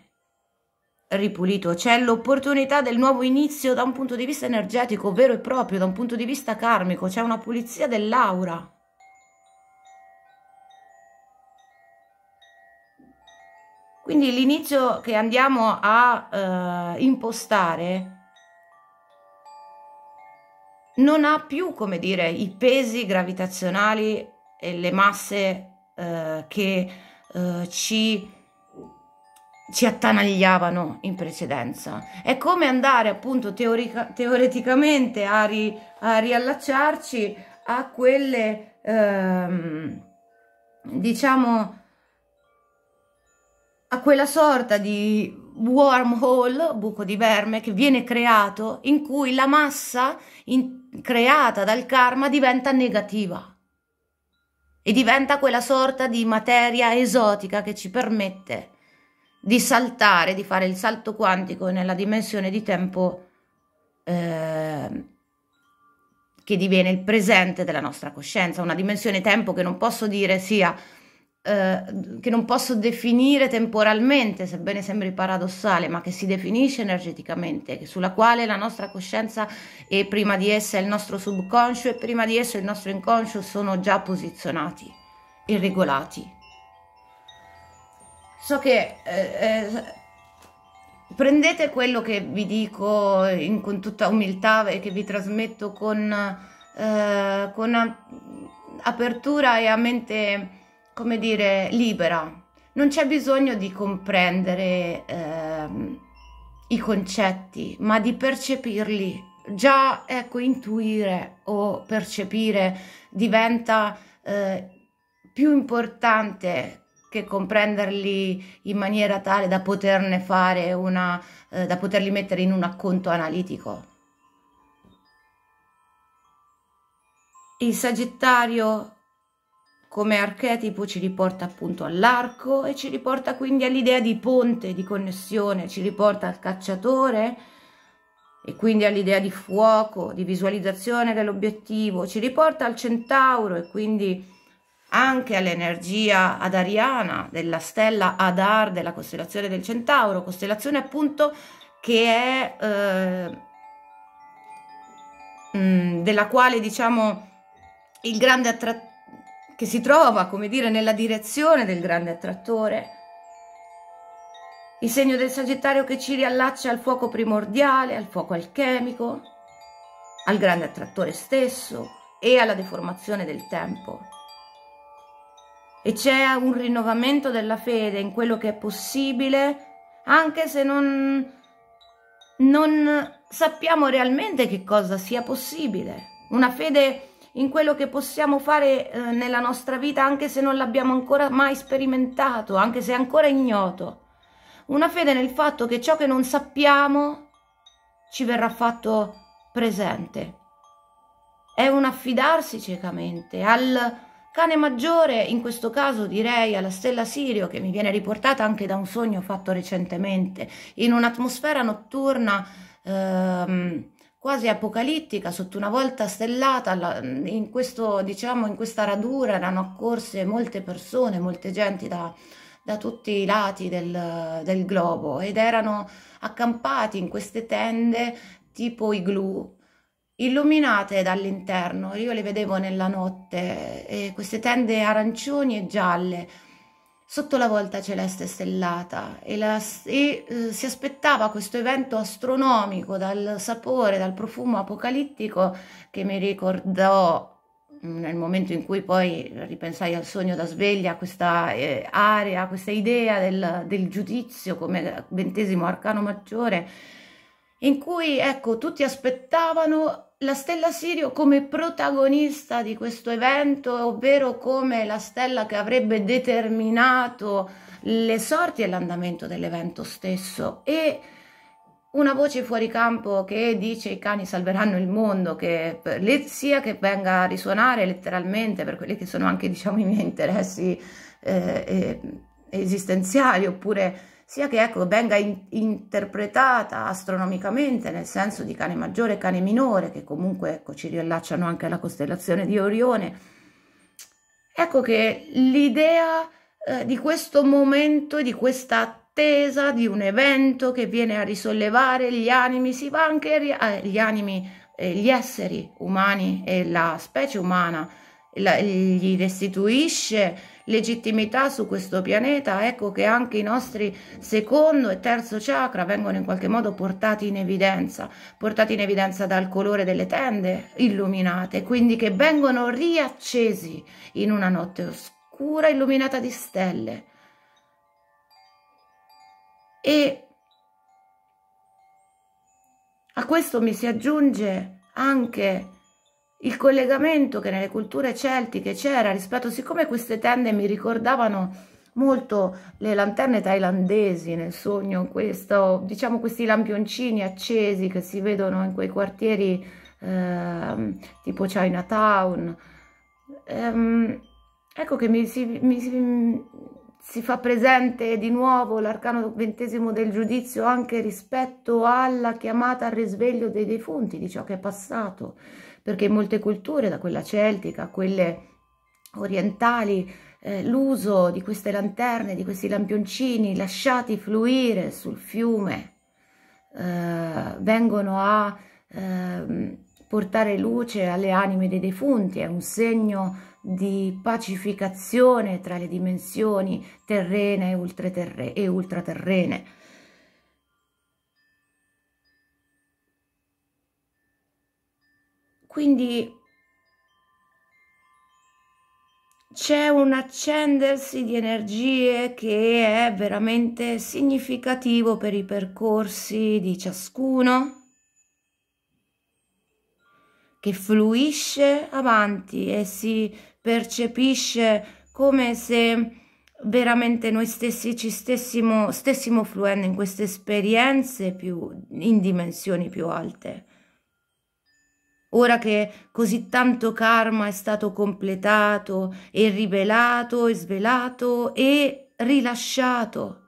ripulito, c'è l'opportunità del nuovo inizio da un punto di vista energetico, vero e proprio, da un punto di vista karmico, c'è una pulizia dell'aura Quindi l'inizio che andiamo a eh, impostare non ha più, come dire, i pesi gravitazionali e le masse eh, che eh, ci, ci, attanagliavano in precedenza. È come andare appunto teorica, teoreticamente a, ri, a, riallacciarci a quelle, ehm, diciamo, a quella sorta di wormhole, buco di verme, che viene creato in cui la massa in, creata dal karma diventa negativa e diventa quella sorta di materia esotica che ci permette di saltare, di fare il salto quantico nella dimensione di tempo eh, che diviene il presente della nostra coscienza, una dimensione tempo che non posso dire sia eh, che non posso definire temporalmente, sebbene sembri paradossale, ma che si definisce energeticamente, sulla quale la nostra coscienza e prima di essa il nostro subconscio e prima di esso il nostro inconscio sono già posizionati e regolati. So che eh, eh prendete quello che vi dico in, con tutta umiltà e che vi trasmetto con, eh, con apertura e a mente come dire, libera. Non c'è bisogno di comprendere ehm, i concetti, ma di percepirli. Già, ecco, intuire o percepire diventa eh, più importante che comprenderli in maniera tale da poterne fare una, eh, da poterli mettere in un acconto analitico. Il Sagittario come archetipo ci riporta appunto all'arco e ci riporta quindi all'idea di ponte, di connessione, ci riporta al cacciatore e quindi all'idea di fuoco, di visualizzazione dell'obiettivo, ci riporta al centauro e quindi anche all'energia adariana della stella Adar della costellazione del centauro, costellazione appunto che è eh, mm, della quale diciamo il grande attrattivo che si trova, come dire, nella direzione del grande attrattore. Il segno del Sagittario che ci riallaccia al fuoco primordiale, al fuoco alchemico, al grande attrattore stesso e alla deformazione del tempo. E c'è un rinnovamento della fede in quello che è possibile, anche se non, non sappiamo realmente che cosa sia possibile. Una fede in quello che possiamo fare eh, nella nostra vita anche se non l'abbiamo ancora mai sperimentato, anche se è ancora ignoto. Una fede nel fatto che ciò che non sappiamo ci verrà fatto presente. È un affidarsi ciecamente al cane maggiore, in questo caso direi alla stella Sirio, che mi viene riportata anche da un sogno fatto recentemente, in un'atmosfera notturna ehm, quasi apocalittica sotto una volta stellata, in, questo, diciamo, in questa radura erano accorse molte persone, molte genti da, da tutti i lati del, del, globo ed erano accampati in queste tende tipo iglu illuminate dall'interno io le vedevo nella notte queste tende arancioni e gialle sotto la volta celeste stellata e, la, e eh, si aspettava questo evento astronomico dal sapore, dal profumo apocalittico che mi ricordò mm, nel momento in cui poi ripensai al sogno da sveglia, questa eh, area, questa idea del, del giudizio come ventesimo arcano maggiore, in cui ecco tutti aspettavano la stella Sirio come protagonista di questo evento, ovvero come la stella che avrebbe determinato le sorti e l'andamento dell'evento stesso e una voce fuori campo che dice i cani salveranno il mondo, che sia che venga a risuonare letteralmente per quelli che sono anche diciamo, i miei interessi eh, eh esistenziali oppure sia che ecco, venga in interpretata astronomicamente nel senso di cane maggiore e cane minore, che comunque ecco, ci riallacciano anche alla costellazione di Orione, ecco che l'idea eh, di questo momento, di questa attesa, di un evento che viene a risollevare gli animi, si va anche eh, gli animi, eh, gli esseri umani e la specie umana, la, gli restituisce legittimità su questo pianeta, ecco che anche i nostri secondo e terzo chakra vengono in qualche modo portati in evidenza, portati in evidenza dal colore delle tende illuminate, quindi che vengono riaccesi in una notte oscura illuminata di stelle. E a questo mi si aggiunge anche il collegamento che nelle culture celtiche c'era rispetto, siccome queste tende mi ricordavano molto le lanterne thailandesi nel sogno, questo, diciamo questi lampioncini accesi che si vedono in quei quartieri eh, tipo Chinatown. Ehm, ecco che mi si, mi, si, si fa presente di nuovo l'arcano ventesimo del giudizio anche rispetto alla chiamata al risveglio dei defunti, di ciò che è passato perché in molte culture, da quella celtica a quelle orientali, eh, l'uso di queste lanterne, di questi lampioncini lasciati fluire sul fiume, eh, vengono a eh, portare luce alle anime dei defunti, è un segno di pacificazione tra le dimensioni terrene e, ultraterrene. Quindi c'è un accendersi di energie che è veramente significativo per i percorsi di ciascuno, che fluisce avanti e si percepisce come se veramente noi stessi ci stessimo, stessimo fluendo in queste esperienze più, in dimensioni più alte. Ora che così tanto karma è stato completato e rivelato e svelato e rilasciato.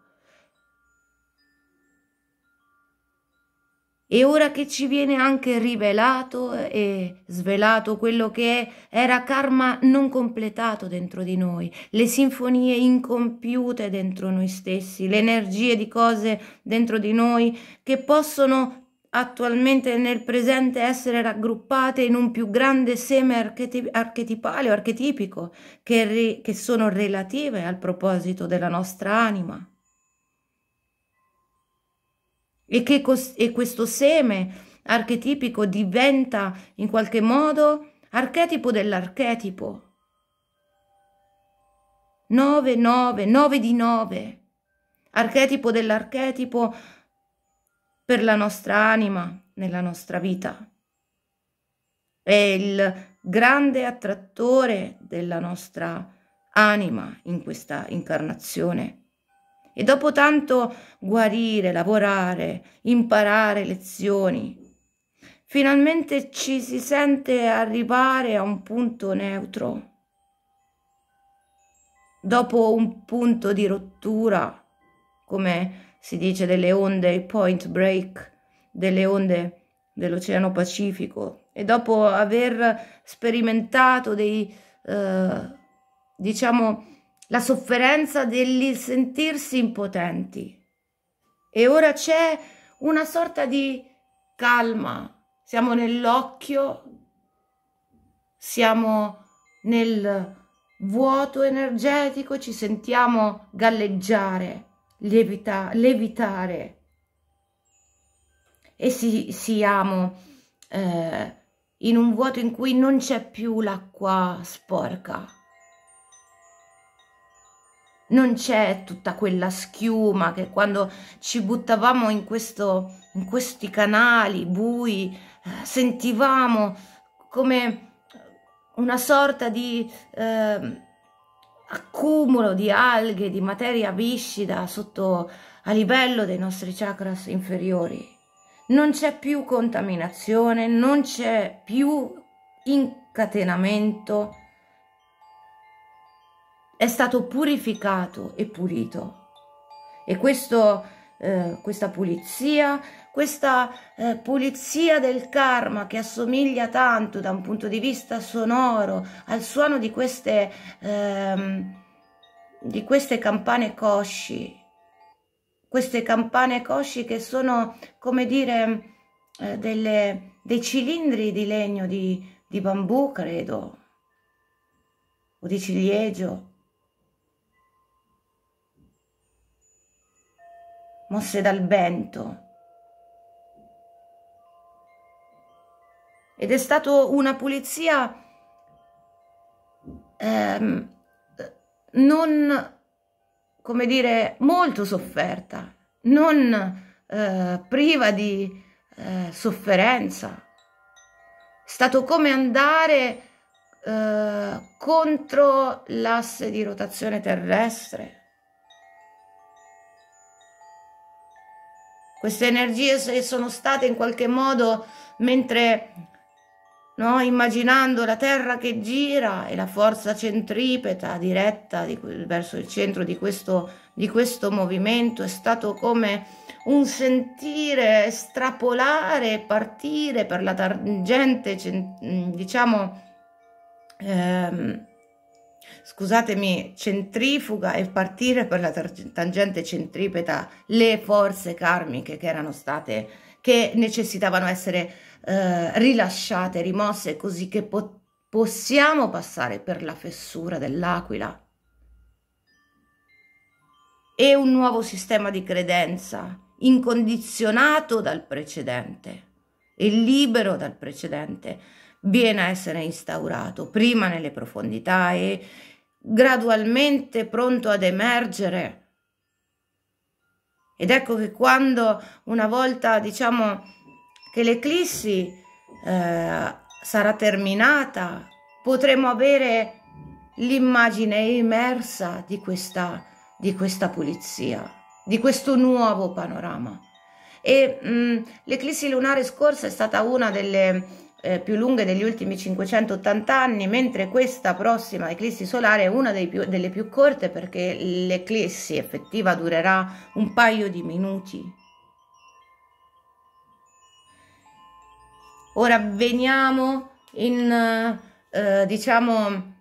E ora che ci viene anche rivelato e svelato quello che era karma non completato dentro di noi, le sinfonie incompiute dentro noi stessi, le energie di cose dentro di noi che possono attualmente nel presente essere raggruppate in un più grande seme archetip- archetipale o archetipico che, re- che sono relative al proposito della nostra anima. E, che cos- e questo seme archetipico diventa in qualche modo archetipo dell'archetipo. 9, 9, 9 di 9, archetipo dell'archetipo per la nostra anima nella nostra vita. È il grande attrattore della nostra anima in questa incarnazione. E dopo tanto guarire, lavorare, imparare lezioni, finalmente ci si sente arrivare a un punto neutro. Dopo un punto di rottura, come si dice delle onde, il point break delle onde dell'Oceano Pacifico e dopo aver sperimentato dei, eh, diciamo, la sofferenza del sentirsi impotenti. E ora c'è una sorta di calma, siamo nell'occhio, siamo nel vuoto energetico, ci sentiamo galleggiare lievita, levitare e si, siamo eh, in un vuoto in cui non c'è più l'acqua sporca non c'è tutta quella schiuma che quando ci buttavamo in, questo, in questi canali bui eh, sentivamo come una sorta di eh, accumulo di alghe, di materia viscida sotto a livello dei nostri chakras inferiori. Non c'è più contaminazione, non c'è più incatenamento. È stato purificato e pulito. E questo, eh, questa pulizia questa eh, pulizia del karma che assomiglia tanto da un punto di vista sonoro al suono di queste, ehm, di queste campane cosci, queste campane cosci che sono come dire eh, delle, dei cilindri di legno di, di bambù, credo, o di ciliegio. mosse dal vento. ed è stata una pulizia ehm, non, come dire, molto sofferta, non eh, priva di eh, sofferenza. È stato come andare eh, contro l'asse di rotazione terrestre. Queste energie sono state in qualche modo mentre no? immaginando la Terra che gira e la forza centripeta diretta di, verso il centro di questo, di questo movimento è stato come un sentire strapolare, partire per la tangente, diciamo, ehm, scusatemi, centrifuga e partire per la tangente centripeta le forze karmiche che erano state, che necessitavano essere eh, rilasciate, rimosse, così che po- possiamo passare per la fessura dell'aquila. È un nuovo sistema di credenza, incondizionato dal precedente e libero dal precedente, viene a essere instaurato prima nelle profondità e gradualmente pronto ad emergere. Ed ecco che quando una volta, diciamo, che l'eclissi eh, sarà terminata, potremo avere l'immagine immersa di questa, di questa pulizia, di questo nuovo panorama. E mh, mm, l'eclissi lunare scorsa è stata una delle eh, più lunghe degli ultimi 580 anni, mentre questa prossima eclissi solare è una più, delle più corte perché l'eclissi effettiva durerà un paio di minuti Ora veniamo in, eh, eh diciamo,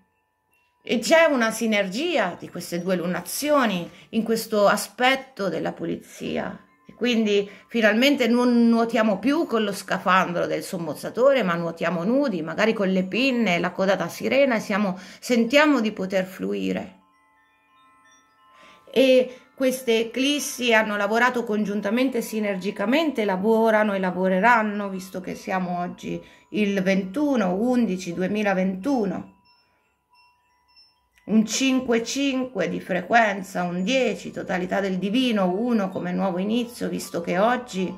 c'è una sinergia di queste due lunazioni in questo aspetto della pulizia. E quindi finalmente non nuotiamo più con lo scafandro del sommozzatore, ma nuotiamo nudi, magari con le pinne, e la coda da sirena e siamo, sentiamo di poter fluire. E queste eclissi hanno lavorato congiuntamente sinergicamente, lavorano e lavoreranno, visto che siamo oggi il 21 11 2021. Un 5-5 di frequenza, un 10, totalità del divino, 1 come nuovo inizio, visto che oggi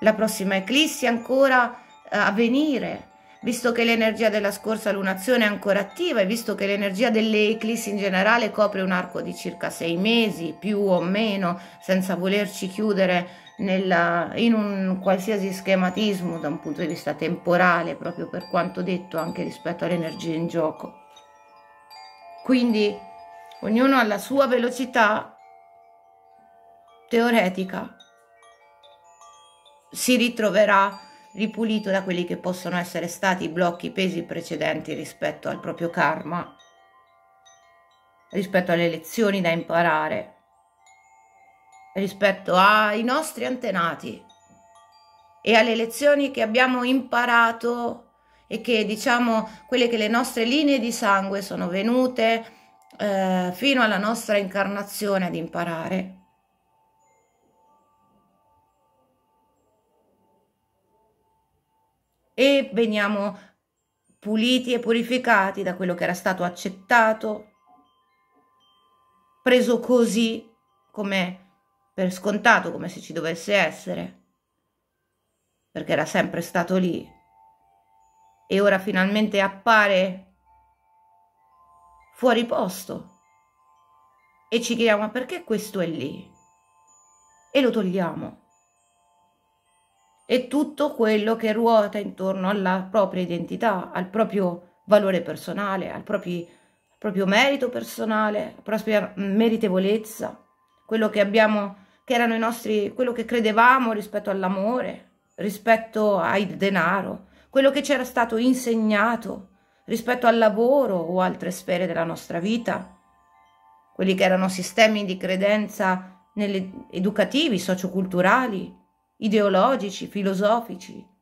la prossima eclissi è ancora eh, a venire visto che l'energia della scorsa lunazione è ancora attiva e visto che l'energia delle eclissi in generale copre un arco di circa sei mesi, più o meno, senza volerci chiudere nella, in un qualsiasi schematismo da un punto di vista temporale, proprio per quanto detto anche rispetto alle energie in gioco. Quindi ognuno ha la sua velocità teoretica, si ritroverà ripulito da quelli che possono essere stati i blocchi pesi precedenti rispetto al proprio karma, rispetto alle lezioni da imparare, rispetto ai nostri antenati e alle lezioni che abbiamo imparato e che diciamo quelle che le nostre linee di sangue sono venute eh, fino alla nostra incarnazione ad imparare. e veniamo puliti e purificati da quello che era stato accettato, preso così come per scontato, come se ci dovesse essere, perché era sempre stato lì e ora finalmente appare fuori posto e ci chiediamo perché questo è lì e lo togliamo e tutto quello che ruota intorno alla propria identità, al proprio valore personale, al proprio, al proprio merito personale, alla propria meritevolezza, quello che abbiamo, che erano i nostri, quello che credevamo rispetto all'amore, rispetto al denaro, quello che ci era stato insegnato rispetto al lavoro o altre sfere della nostra vita, quelli che erano sistemi di credenza nelle, educativi, socioculturali, ideologici, filosofici.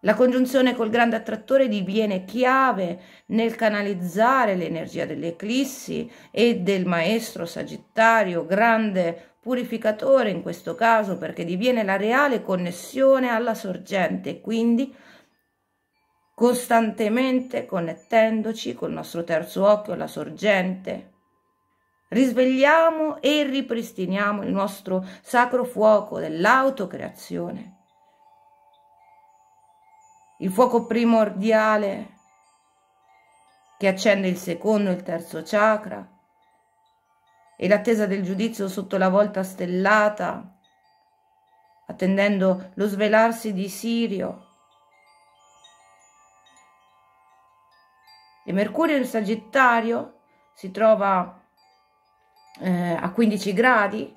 La congiunzione col grande attrattore diviene chiave nel canalizzare l'energia dell'eclissi e del maestro sagittario, grande purificatore in questo caso perché diviene la reale connessione alla sorgente e quindi costantemente connettendoci col nostro terzo occhio alla sorgente risvegliamo e ripristiniamo il nostro sacro fuoco dell'autocreazione. Il fuoco primordiale che accende il secondo e il terzo chakra e l'attesa del giudizio sotto la volta stellata, attendendo lo svelarsi di Sirio. E Mercurio in Sagittario si trova eh, a 15 gradi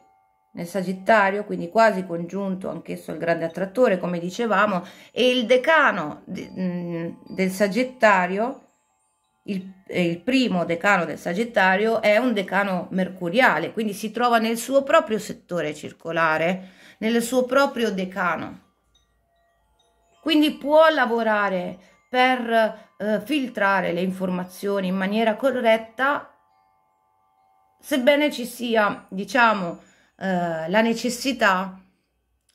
nel Sagittario, quindi quasi congiunto anch'esso al grande attrattore, come dicevamo, e il decano de, mm, del Sagittario, il, eh, il primo decano del Sagittario, è un decano mercuriale, quindi si trova nel suo proprio settore circolare, nel suo proprio decano. Quindi può lavorare per eh, filtrare le informazioni in maniera corretta sebbene ci sia, diciamo, eh, la necessità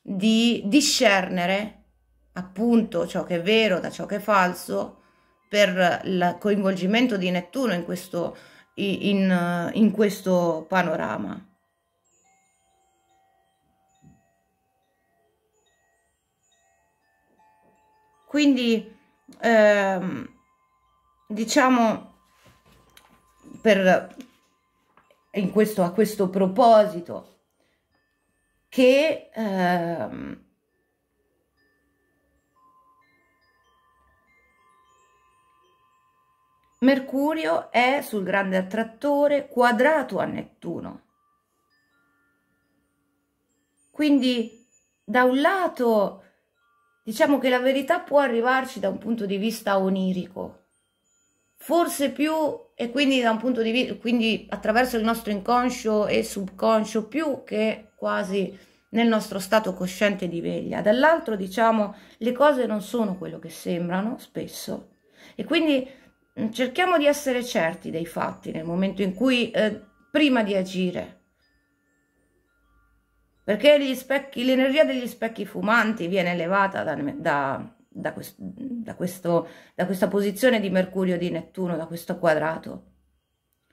di discernere appunto ciò che è vero da ciò che è falso per il coinvolgimento di Nettuno in questo, in, in questo panorama. Quindi ehm, diciamo per in questo, a questo proposito che ehm, Mercurio è sul grande attrattore quadrato a Nettuno. Quindi da un lato diciamo che la verità può arrivarci da un punto di vista onirico, forse più e quindi da un punto di vista quindi attraverso il nostro inconscio e subconscio più che quasi nel nostro stato cosciente di veglia dall'altro diciamo le cose non sono quello che sembrano spesso e quindi mm, cerchiamo di essere certi dei fatti nel momento in cui eh, prima di agire perché l'energia degli specchi fumanti viene elevata da, da da, quest- da, questo, da questa posizione di Mercurio, di Nettuno, da questo quadrato.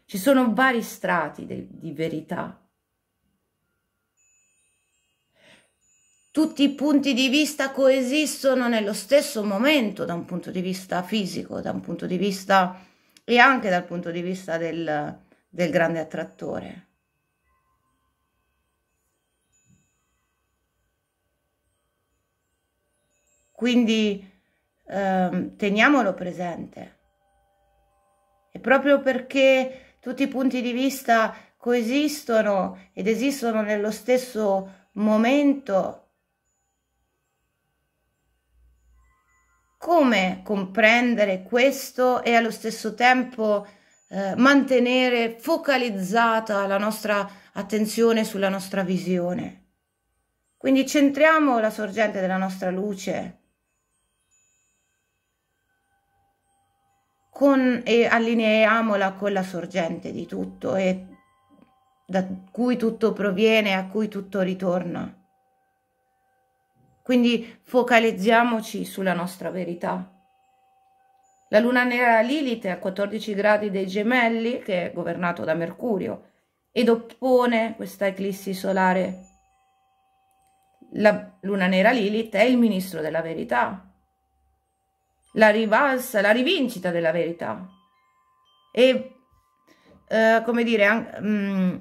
Ci sono vari strati de- di verità. Tutti i punti di vista coesistono nello stesso momento da un punto di vista fisico, da un punto di vista e anche dal punto di vista del, del grande attrattore. Quindi ehm, teniamolo presente. E proprio perché tutti i punti di vista coesistono ed esistono nello stesso momento, come comprendere questo e allo stesso tempo eh, mantenere focalizzata la nostra attenzione sulla nostra visione. Quindi centriamo la sorgente della nostra luce con, e allineiamola con la sorgente di tutto e da cui tutto proviene, a cui tutto ritorna. Quindi focalizziamoci sulla nostra verità. La luna nera Lilith è a 14 gradi dei gemelli, che è governato da Mercurio, ed oppone questa eclissi solare. La luna nera Lilith è il ministro della verità, la rivalsa, la rivincita della verità. E, eh, come dire, an- mh, mm,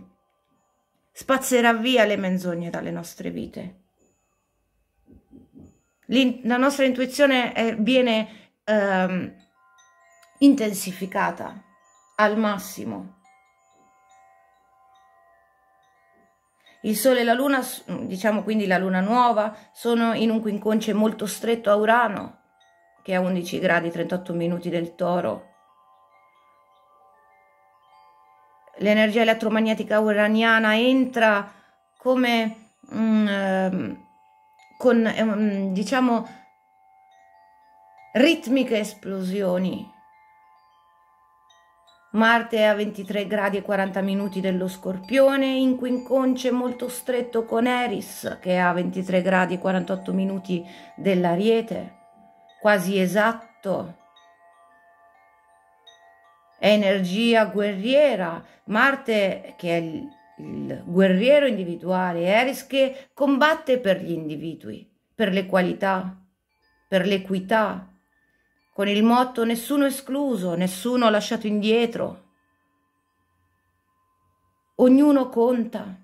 spazzerà via le menzogne dalle nostre vite. L'in- la nostra intuizione è, viene ehm, intensificata al massimo. Il Sole e la Luna, diciamo quindi la Luna nuova, sono in un quinconce molto stretto a Urano che a 11 gradi 38 minuti del toro. L'energia elettromagnetica uraniana entra come mm, ehm, con mm, diciamo ritmiche esplosioni. Marte è a 23 gradi e 40 minuti dello Scorpione in quinconce molto stretto con Eris che è a 23 gradi e 48 minuti dell'Ariete quasi esatto. È energia guerriera, Marte che è il, il guerriero individuale, Eris che combatte per gli individui, per le qualità, per l'equità, con il motto nessuno escluso, nessuno lasciato indietro. Ognuno conta.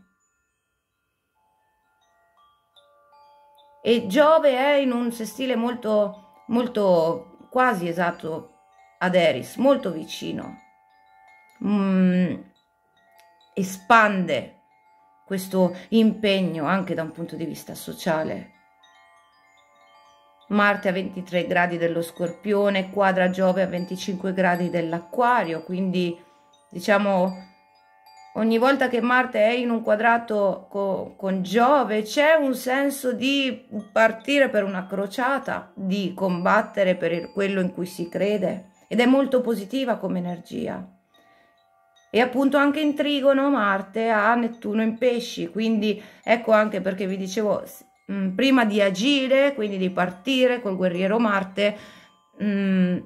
E Giove è in un sestile molto molto quasi esatto ad Eris, molto vicino. Mm, espande questo impegno anche da un punto di vista sociale. Marte a 23 gradi dello scorpione, quadra Giove a 25 gradi dell'acquario, quindi diciamo Ogni volta che Marte è in un quadrato co con Giove c'è un senso di partire per una crociata, di combattere per quello in cui si crede ed è molto positiva come energia. E appunto anche in trigono Marte ha Nettuno in pesci, quindi ecco anche perché vi dicevo mh, prima di agire, quindi di partire col guerriero Marte, mh,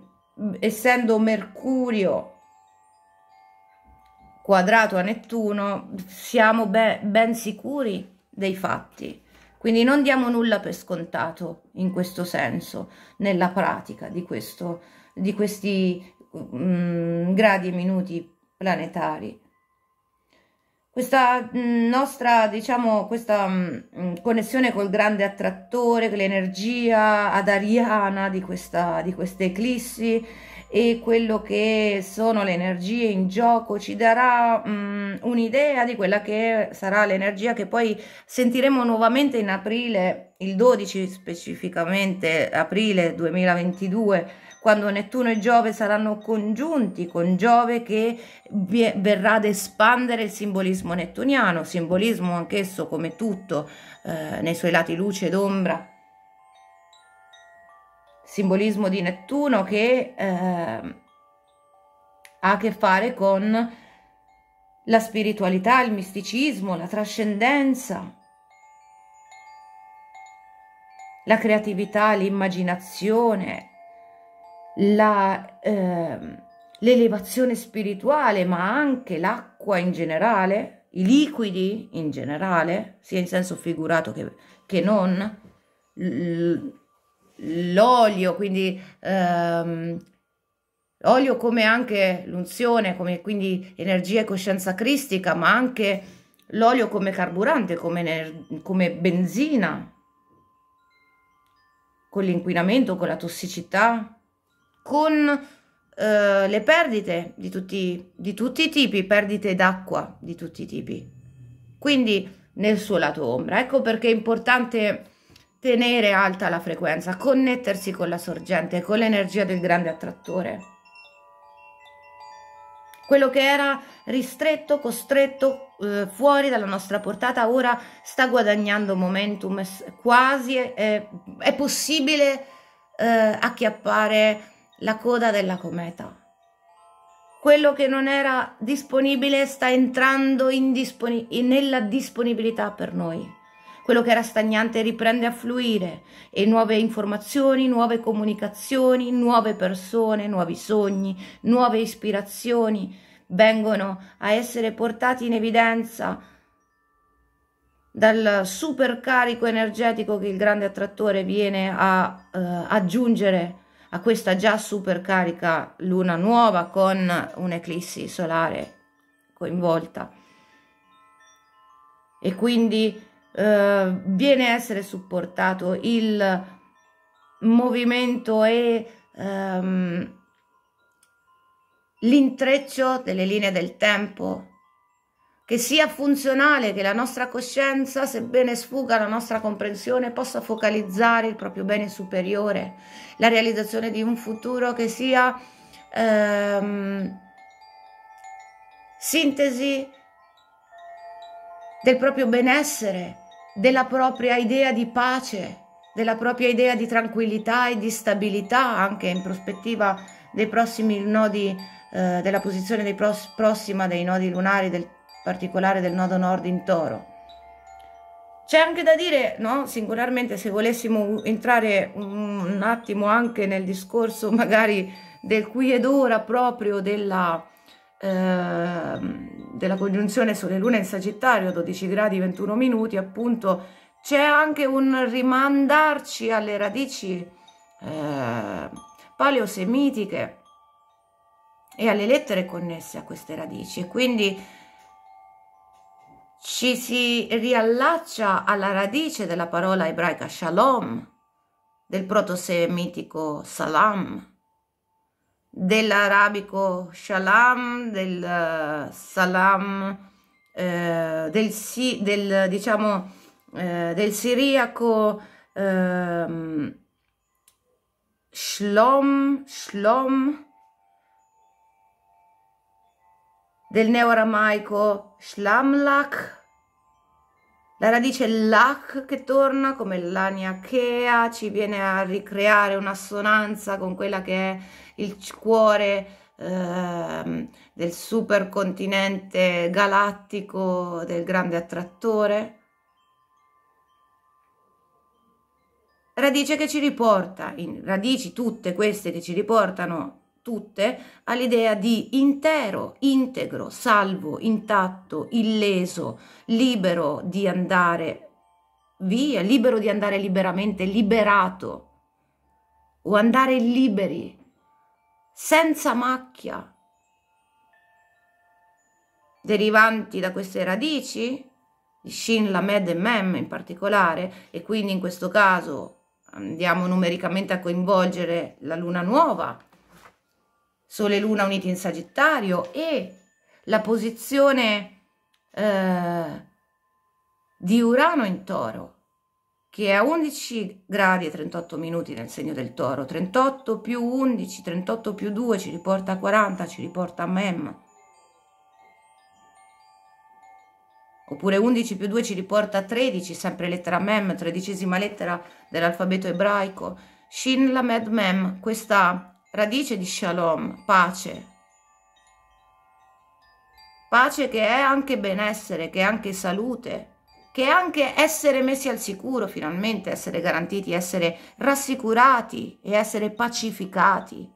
essendo Mercurio quadrato a Nettuno, siamo be ben sicuri dei fatti. Quindi non diamo nulla per scontato in questo senso, nella pratica di, questo, di questi mh, mm, gradi e minuti planetari. Questa mh, mm, nostra, diciamo, questa mh, mm, connessione col grande attrattore, l'energia ad ariana di questa, di queste eclissi, e quello che sono le energie in gioco ci darà um, un'idea di quella che sarà l'energia che poi sentiremo nuovamente in aprile, il 12 specificamente aprile 2022 quando Nettuno e Giove saranno congiunti con Giove che verrà ad espandere il simbolismo nettuniano, simbolismo anch'esso come tutto eh, nei suoi lati luce ed ombra simbolismo di Nettuno che eh, ha a che fare con la spiritualità, il misticismo, la trascendenza, la creatività, l'immaginazione, ehm, l'elevazione eh, spirituale, ma anche l'acqua in generale, i liquidi in generale, sia in senso figurato che, che non, l'olio, quindi ehm, l'olio come anche l'unzione, come quindi energia e coscienza cristica, ma anche l'olio come carburante, come, come benzina, con l'inquinamento, con la tossicità, con eh, le perdite di tutti, di tutti i tipi, perdite d'acqua di tutti i tipi. Quindi nel suo lato ombra. Ecco perché è importante tenere alta la frequenza, connettersi con la sorgente, con l'energia del grande attrattore. Quello che era ristretto, costretto, eh, fuori dalla nostra portata, ora sta guadagnando momentum, quasi è, è possibile eh, acchiappare la coda della cometa. Quello che non era disponibile sta entrando disponi nella disponibilità per noi quello che era stagnante riprende a fluire e nuove informazioni, nuove comunicazioni, nuove persone, nuovi sogni, nuove ispirazioni vengono a essere portati in evidenza dal supercarico energetico che il grande attrattore viene a eh, aggiungere a questa già supercarica luna nuova con un'eclissi solare coinvolta. E quindi eh, viene a essere supportato il movimento e ehm, l'intreccio delle linee del tempo che sia funzionale che la nostra coscienza, sebbene sfuga la nostra comprensione, possa focalizzare il proprio bene superiore, la realizzazione di un futuro che sia ehm, sintesi del proprio benessere, della propria idea di pace, della propria idea di tranquillità e di stabilità anche in prospettiva dei prossimi nodi, eh, della posizione dei pros- prossima dei nodi lunari, del particolare del nodo nord in toro. C'è anche da dire, no? singolarmente, se volessimo entrare un, attimo anche nel discorso *laughs* magari del qui ed ora proprio della, Ehm, della congiunzione sulle luna in Sagittario, 12 gradi 21 minuti, appunto c'è anche un rimandarci alle radici eh, paleosemitiche e alle lettere connesse a queste radici e quindi ci si riallaccia alla radice della parola ebraica shalom, del protosemitico salam, dell'arabico shalam, del eh, salam, eh, del, si, del, diciamo, eh, del siriaco eh, shlom, shlom, del neoaramaico shlamlak, la radice lak che torna come l'aniachea, ci viene a ricreare un'assonanza con quella che è il cuore eh, del supercontinente galattico del grande attrattore? Radice che ci riporta, in, radici tutte queste che ci riportano tutte all'idea di intero, integro, salvo, intatto, illeso, libero di andare via, libero di andare liberamente, liberato o andare liberi senza macchia derivanti da queste radici di Shin, Lamed e Mem in particolare e quindi in questo caso andiamo numericamente a coinvolgere la luna nuova Sole e Luna uniti in Sagittario e la posizione eh, di Urano in Toro che è a 11 gradi e 38 minuti nel segno del toro, 38 più 11, 38 più 2 ci riporta a 40, ci riporta a Mem. Oppure 11 più 2 ci riporta a 13, sempre lettera Mem, tredicesima lettera dell'alfabeto ebraico. Shin Lamed Mem, questa radice di Shalom, pace. Pace che è anche benessere, che è anche salute, che anche essere messi al sicuro finalmente, essere garantiti, essere rassicurati e essere pacificati,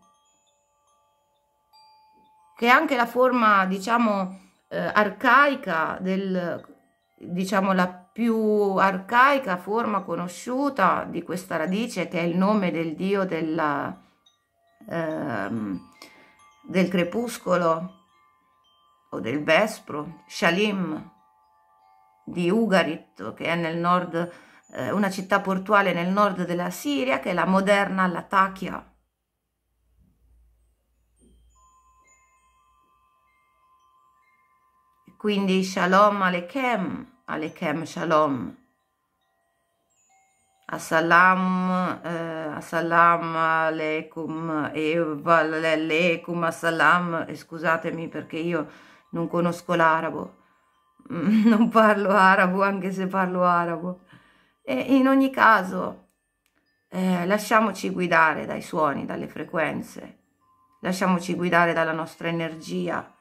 che anche la forma, diciamo, eh, arcaica del, diciamo, la più arcaica forma conosciuta di questa radice che è il nome del dio della, ehm, del crepuscolo o del vespro, Shalim, di Ugarit, che è nel nord, eh, una città portuale nel nord della Siria, che è la moderna Latakia. Quindi Shalom Alechem, Alechem Shalom. Assalam, eh, assalam aleikum e valeikum assalam, scusatemi perché io non conosco l'arabo. *laughs* non parlo arabo anche se parlo arabo. E in ogni caso, eh, lasciamoci guidare dai suoni, dalle frequenze, lasciamoci guidare dalla nostra energia,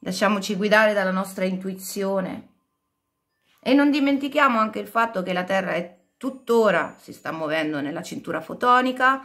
lasciamoci guidare dalla nostra intuizione. E non dimentichiamo anche il fatto che la Terra è tuttora si sta muovendo nella cintura fotonica,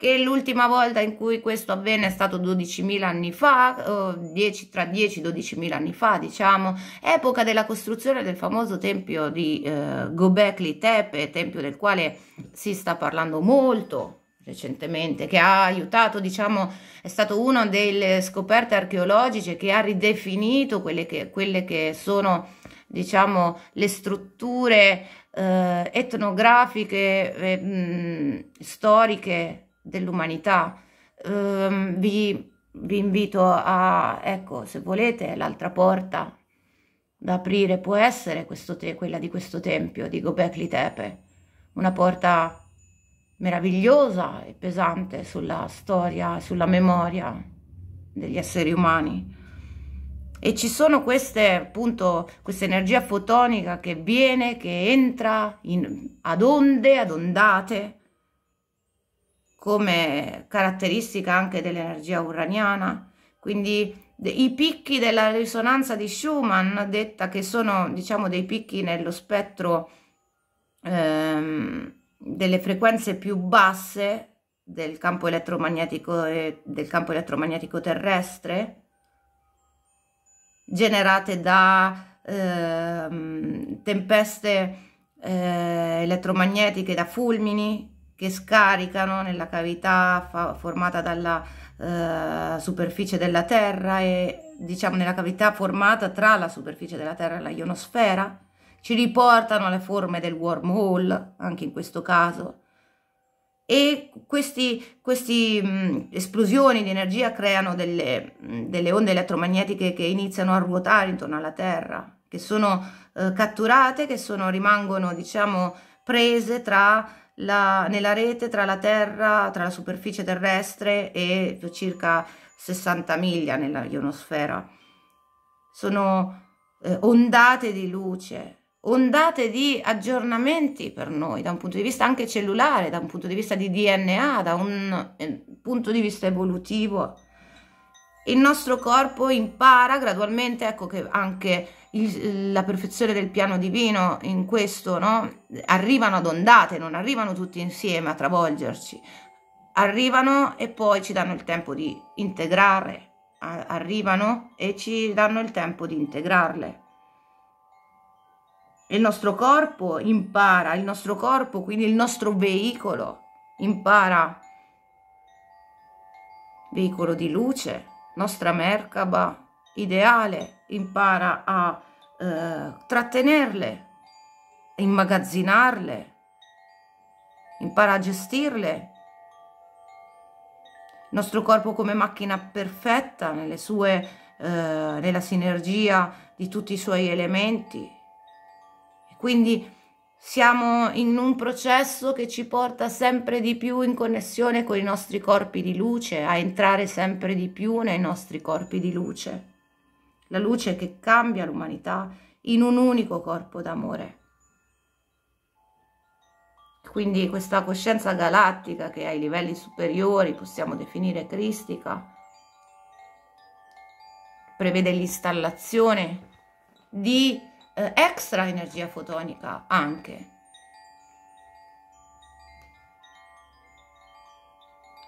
che l'ultima volta in cui questo avvenne è stato 12.000 anni fa, 10, tra 10 e 12.000 anni fa, diciamo, epoca della costruzione del famoso tempio di eh, Gobekli Tepe, tempio del quale si sta parlando molto recentemente, che ha aiutato, diciamo, è stato una delle scoperte archeologiche che ha ridefinito quelle che, quelle che sono, diciamo, le strutture eh, etnografiche, eh, mh, mm, storiche dell'umanità. Um, vi, vi invito a, ecco, se volete, l'altra porta da aprire può essere te, quella di questo tempio di Gobekli Tepe, una porta meravigliosa e pesante sulla storia, sulla memoria degli esseri umani. E ci sono queste, appunto, questa energia fotonica che viene, che entra in, ad onde, ad ondate, come caratteristica anche dell'energia uraniana. Quindi i picchi della risonanza di Schumann, detta che sono diciamo dei picchi nello spettro ehm, delle frequenze più basse del campo elettromagnetico e del campo elettromagnetico terrestre generate da ehm, tempeste eh, elettromagnetiche da fulmini che scaricano nella cavità formata dalla eh, superficie della Terra e diciamo nella cavità formata tra la superficie della Terra e la ionosfera, ci riportano alle forme del wormhole, anche in questo caso. E queste mm, esplosioni di energia creano delle, mm, delle, onde elettromagnetiche che iniziano a ruotare intorno alla Terra, che sono eh, catturate, che sono, rimangono diciamo, prese tra la, nella rete tra la Terra, tra la superficie terrestre e circa 60 miglia nella ionosfera. Sono eh, ondate di luce, ondate di aggiornamenti per noi, da un punto di vista anche cellulare, da un punto di vista di DNA, da un eh, punto di vista evolutivo. Il nostro corpo impara gradualmente, ecco che anche il, la perfezione del piano divino in questo, no? Arrivano ad ondate, non arrivano tutti insieme a travolgerci, arrivano e poi ci danno il tempo di integrare, arrivano e ci danno il tempo di integrarle. Il nostro corpo impara, il nostro corpo, quindi il nostro veicolo, impara. Veicolo di luce, nostra Merkaba ideale, impara a eh, trattenerle, immagazzinarle, impara a gestirle. Il nostro corpo come macchina perfetta nelle sue, eh, nella sinergia di tutti i suoi elementi. quindi siamo in un processo che ci porta sempre di più in connessione con i nostri corpi di luce, a entrare sempre di più nei nostri corpi di luce la luce che cambia l'umanità in un unico corpo d'amore. Quindi questa coscienza galattica che ai livelli superiori possiamo definire cristica prevede l'installazione di eh, extra energia fotonica anche.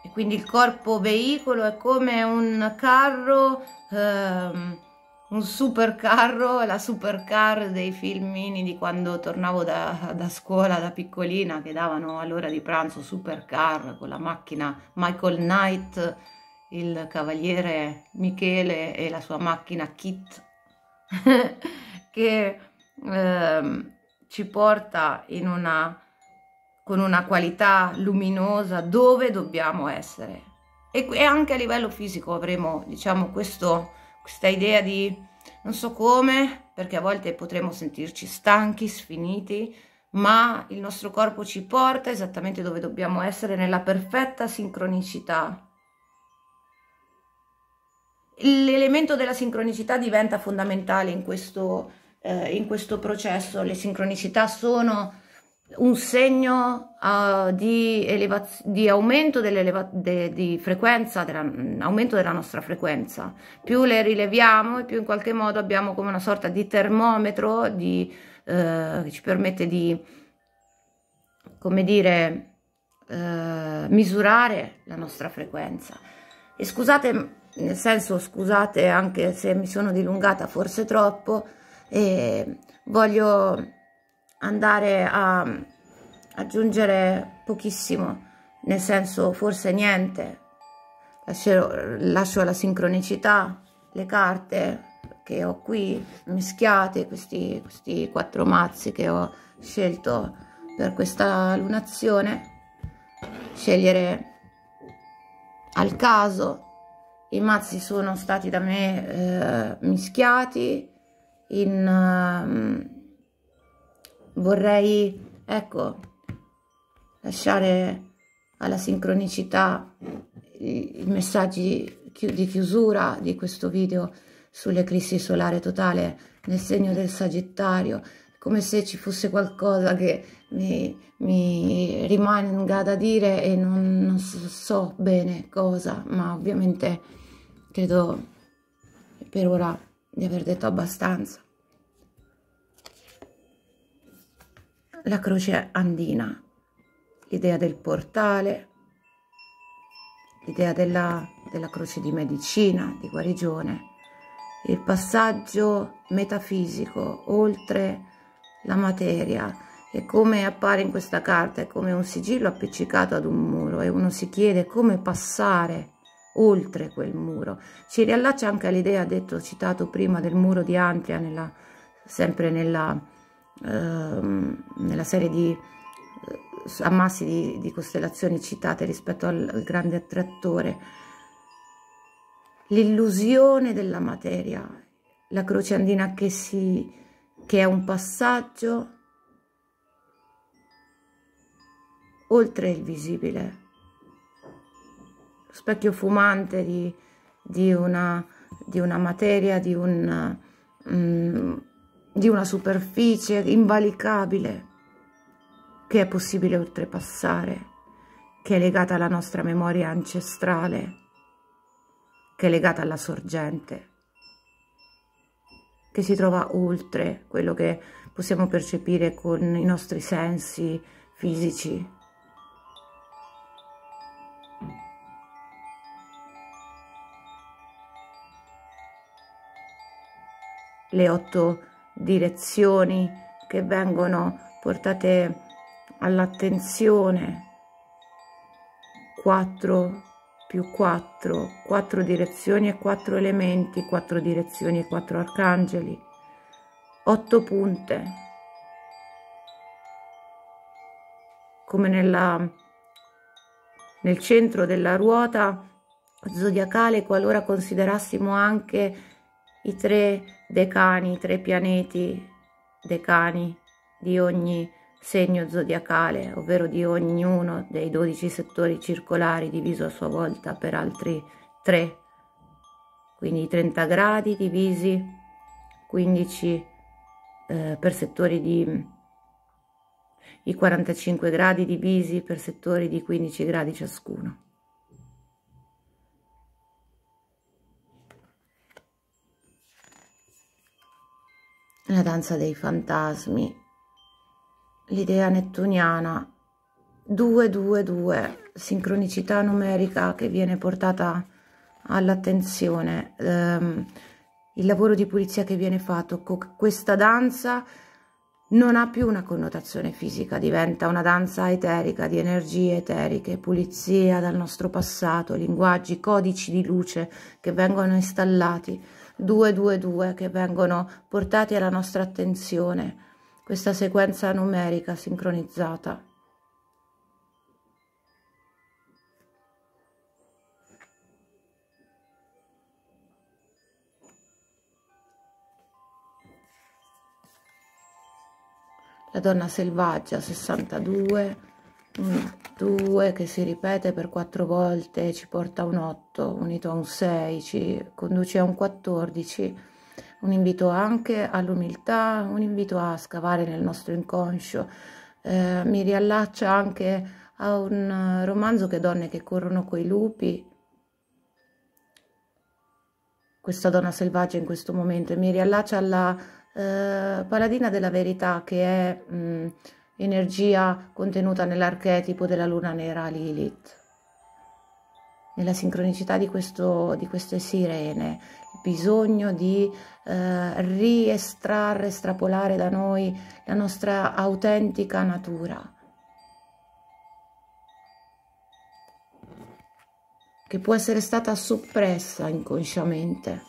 E quindi il corpo veicolo è come un carro ehm, un supercarro, la supercar dei filmini di quando tornavo da, da scuola da piccolina che davano all'ora di pranzo supercar con la macchina Michael Knight, il cavaliere Michele e la sua macchina Kit *laughs* che eh, ci porta in una, con una qualità luminosa dove dobbiamo essere e, e anche a livello fisico avremo diciamo questo questa idea di non so come, perché a volte potremmo sentirci stanchi, sfiniti, ma il nostro corpo ci porta esattamente dove dobbiamo essere nella perfetta sincronicità. L'elemento della sincronicità diventa fondamentale in questo, eh, in questo processo. Le sincronicità sono un segno uh, di, di aumento dell'eleva- de- di frequenza, mm, aumento della nostra frequenza. Più le rileviamo e più in qualche modo abbiamo come una sorta di termometro di, uh, che ci permette di, come dire, uh, misurare la nostra frequenza. E scusate, nel senso scusate anche se mi sono dilungata forse troppo, e voglio andare a mm, aggiungere pochissimo, nel senso forse niente. Lascio, lascio la sincronicità, le carte che ho qui mischiate, questi, questi quattro mazzi che ho scelto per questa lunazione. Scegliere al caso, i mazzi sono stati da me eh, mischiati in... Eh, vorrei, ecco, lasciare alla sincronicità i messaggi di chiusura di questo video sull'eclissi solare totale nel segno del Sagittario, come se ci fosse qualcosa che mi, mi rimanga da dire e non, non so bene cosa, ma ovviamente credo per ora di aver detto abbastanza. la croce andina, l'idea del portale, l'idea della, della croce di medicina, di guarigione, il passaggio metafisico oltre la materia e come appare in questa carta è come un sigillo appiccicato ad un muro e uno si chiede come passare oltre quel muro. Ci riallaccia anche all'idea detto, citato prima del muro di Antria nella, sempre nella Ehm, nella serie di eh, ammassi di, di, costellazioni citate rispetto al, al grande attrattore, l'illusione della materia, la croce andina che, si, che è un passaggio oltre il visibile, lo specchio fumante di, di, una, di una, materia, di un... Um, di una superficie invalicabile che è possibile oltrepassare, che è legata alla nostra memoria ancestrale, che è legata alla sorgente, che si trova oltre quello che possiamo percepire con i nostri sensi fisici. Le otto direzioni che vengono portate all'attenzione. 4 più 4, 4 direzioni e 4 elementi, 4 direzioni e 4 arcangeli, 8 punte, come nella, nel centro della ruota zodiacale, qualora considerassimo anche i tre decani, i tre pianeti decani di ogni segno zodiacale, ovvero di ognuno dei 12 settori circolari diviso a sua volta per altri tre, quindi 30 gradi divisi 15 eh, per settori di i 45 gradi divisi per settori di 15 gradi ciascuno. la danza dei fantasmi, l'idea nettuniana, 222, sincronicità numerica che viene portata all'attenzione, ehm, il lavoro di pulizia che viene fatto, questa danza non ha più una connotazione fisica, diventa una danza eterica, di energie eteriche, pulizia dal nostro passato, linguaggi, codici di luce che vengono installati 222 che vengono portati alla nostra attenzione, questa sequenza numerica sincronizzata. La donna selvaggia 62 Mm, un 2 che si ripete per 4 volte ci porta a un 8 unito a un 6 ci conduce a un 14 un invito anche all'umiltà un invito a scavare nel nostro inconscio eh, mi riallaccia anche a un eh, romanzo che donne che corrono coi lupi questa donna selvaggia in questo momento e mi riallaccia alla eh, paladina della verità che è mh, mm, energia contenuta nell'archetipo della luna nera Lilith. Nella sincronicità di, questo, di queste sirene, il bisogno di eh, riestrarre, estrapolare da noi la nostra autentica natura. che può essere stata soppressa inconsciamente.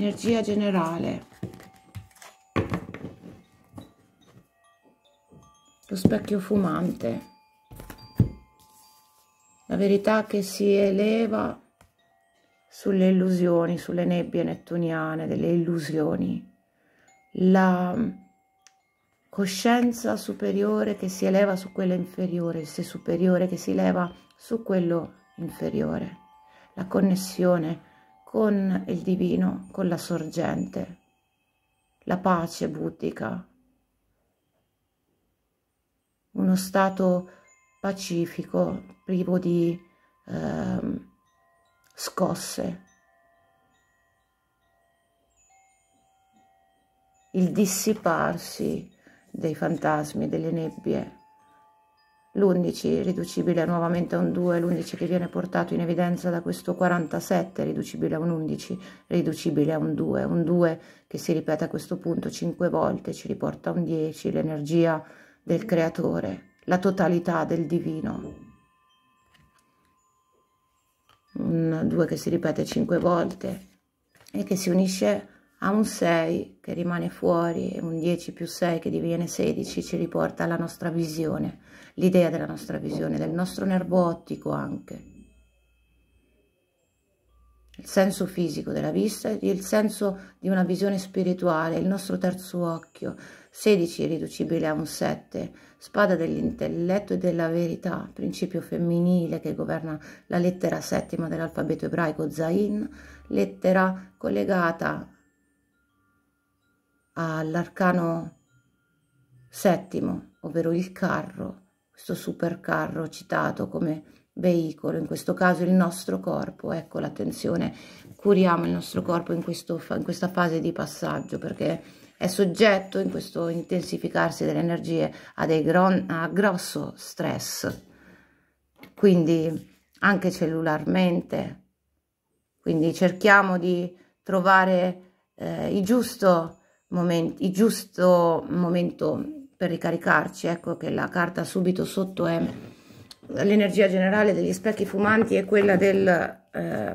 energia generale lo specchio fumante la verità che si eleva sulle illusioni, sulle nebbie nettuniane, delle illusioni, la coscienza superiore che si eleva su quella inferiore, il sé superiore che si eleva su quello inferiore, la connessione con il divino, con la sorgente, la pace buddhica, uno stato pacifico, privo di eh, scosse. Il dissiparsi dei fantasmi, delle nebbie l'11 riducibile nuovamente a un 2, l'11 che viene portato in evidenza da questo 47 riducibile a un 11, riducibile a un 2, un 2 che si ripete a questo punto 5 volte, ci riporta a un 10, l'energia del creatore, la totalità del divino. Un 2 che si ripete 5 volte e che si unisce a un 6 che rimane fuori, un 10 più 6 che diviene 16 ci riporta alla nostra visione l'idea della nostra visione, del nostro nervo ottico anche, il senso fisico della vista, il senso di una visione spirituale, il nostro terzo occhio, 16 riducibile a un 7, spada dell'intelletto e della verità, principio femminile che governa la lettera settima dell'alfabeto ebraico Zain, lettera collegata all'arcano settimo, ovvero il carro, questo supercarro citato come veicolo, in questo caso il nostro corpo, ecco l'attenzione, curiamo il nostro corpo in, questo, in questa fase di passaggio perché è soggetto in questo intensificarsi delle energie a, dei gron, a grosso stress, quindi anche cellularmente, quindi cerchiamo di trovare eh, il giusto momento, il giusto momento per ricaricarci, ecco che la carta subito sotto è l'energia generale degli specchi fumanti è quella del eh,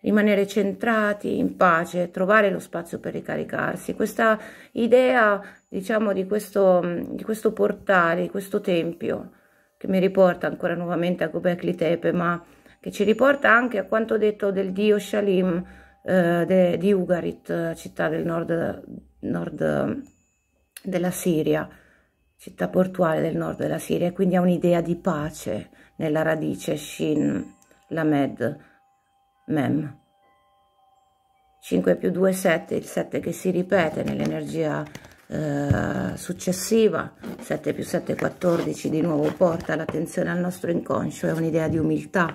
rimanere centrati, in pace, trovare lo spazio per ricaricarsi. Questa idea, diciamo, di questo, di questo portale, di questo tempio, che mi riporta ancora nuovamente a Gobekli Tepe, ma che ci riporta anche a quanto detto del dio Shalim eh, de, di Ugarit, città del nord, nord della Siria, città portuale del nord della Siria, e quindi ha un'idea di pace nella radice Shin Lamed Mem. 5 più 2 è 7, il 7 che si ripete nell'energia eh, successiva, 7 più 7 è 14, di nuovo porta l'attenzione al nostro inconscio, è un'idea di umiltà.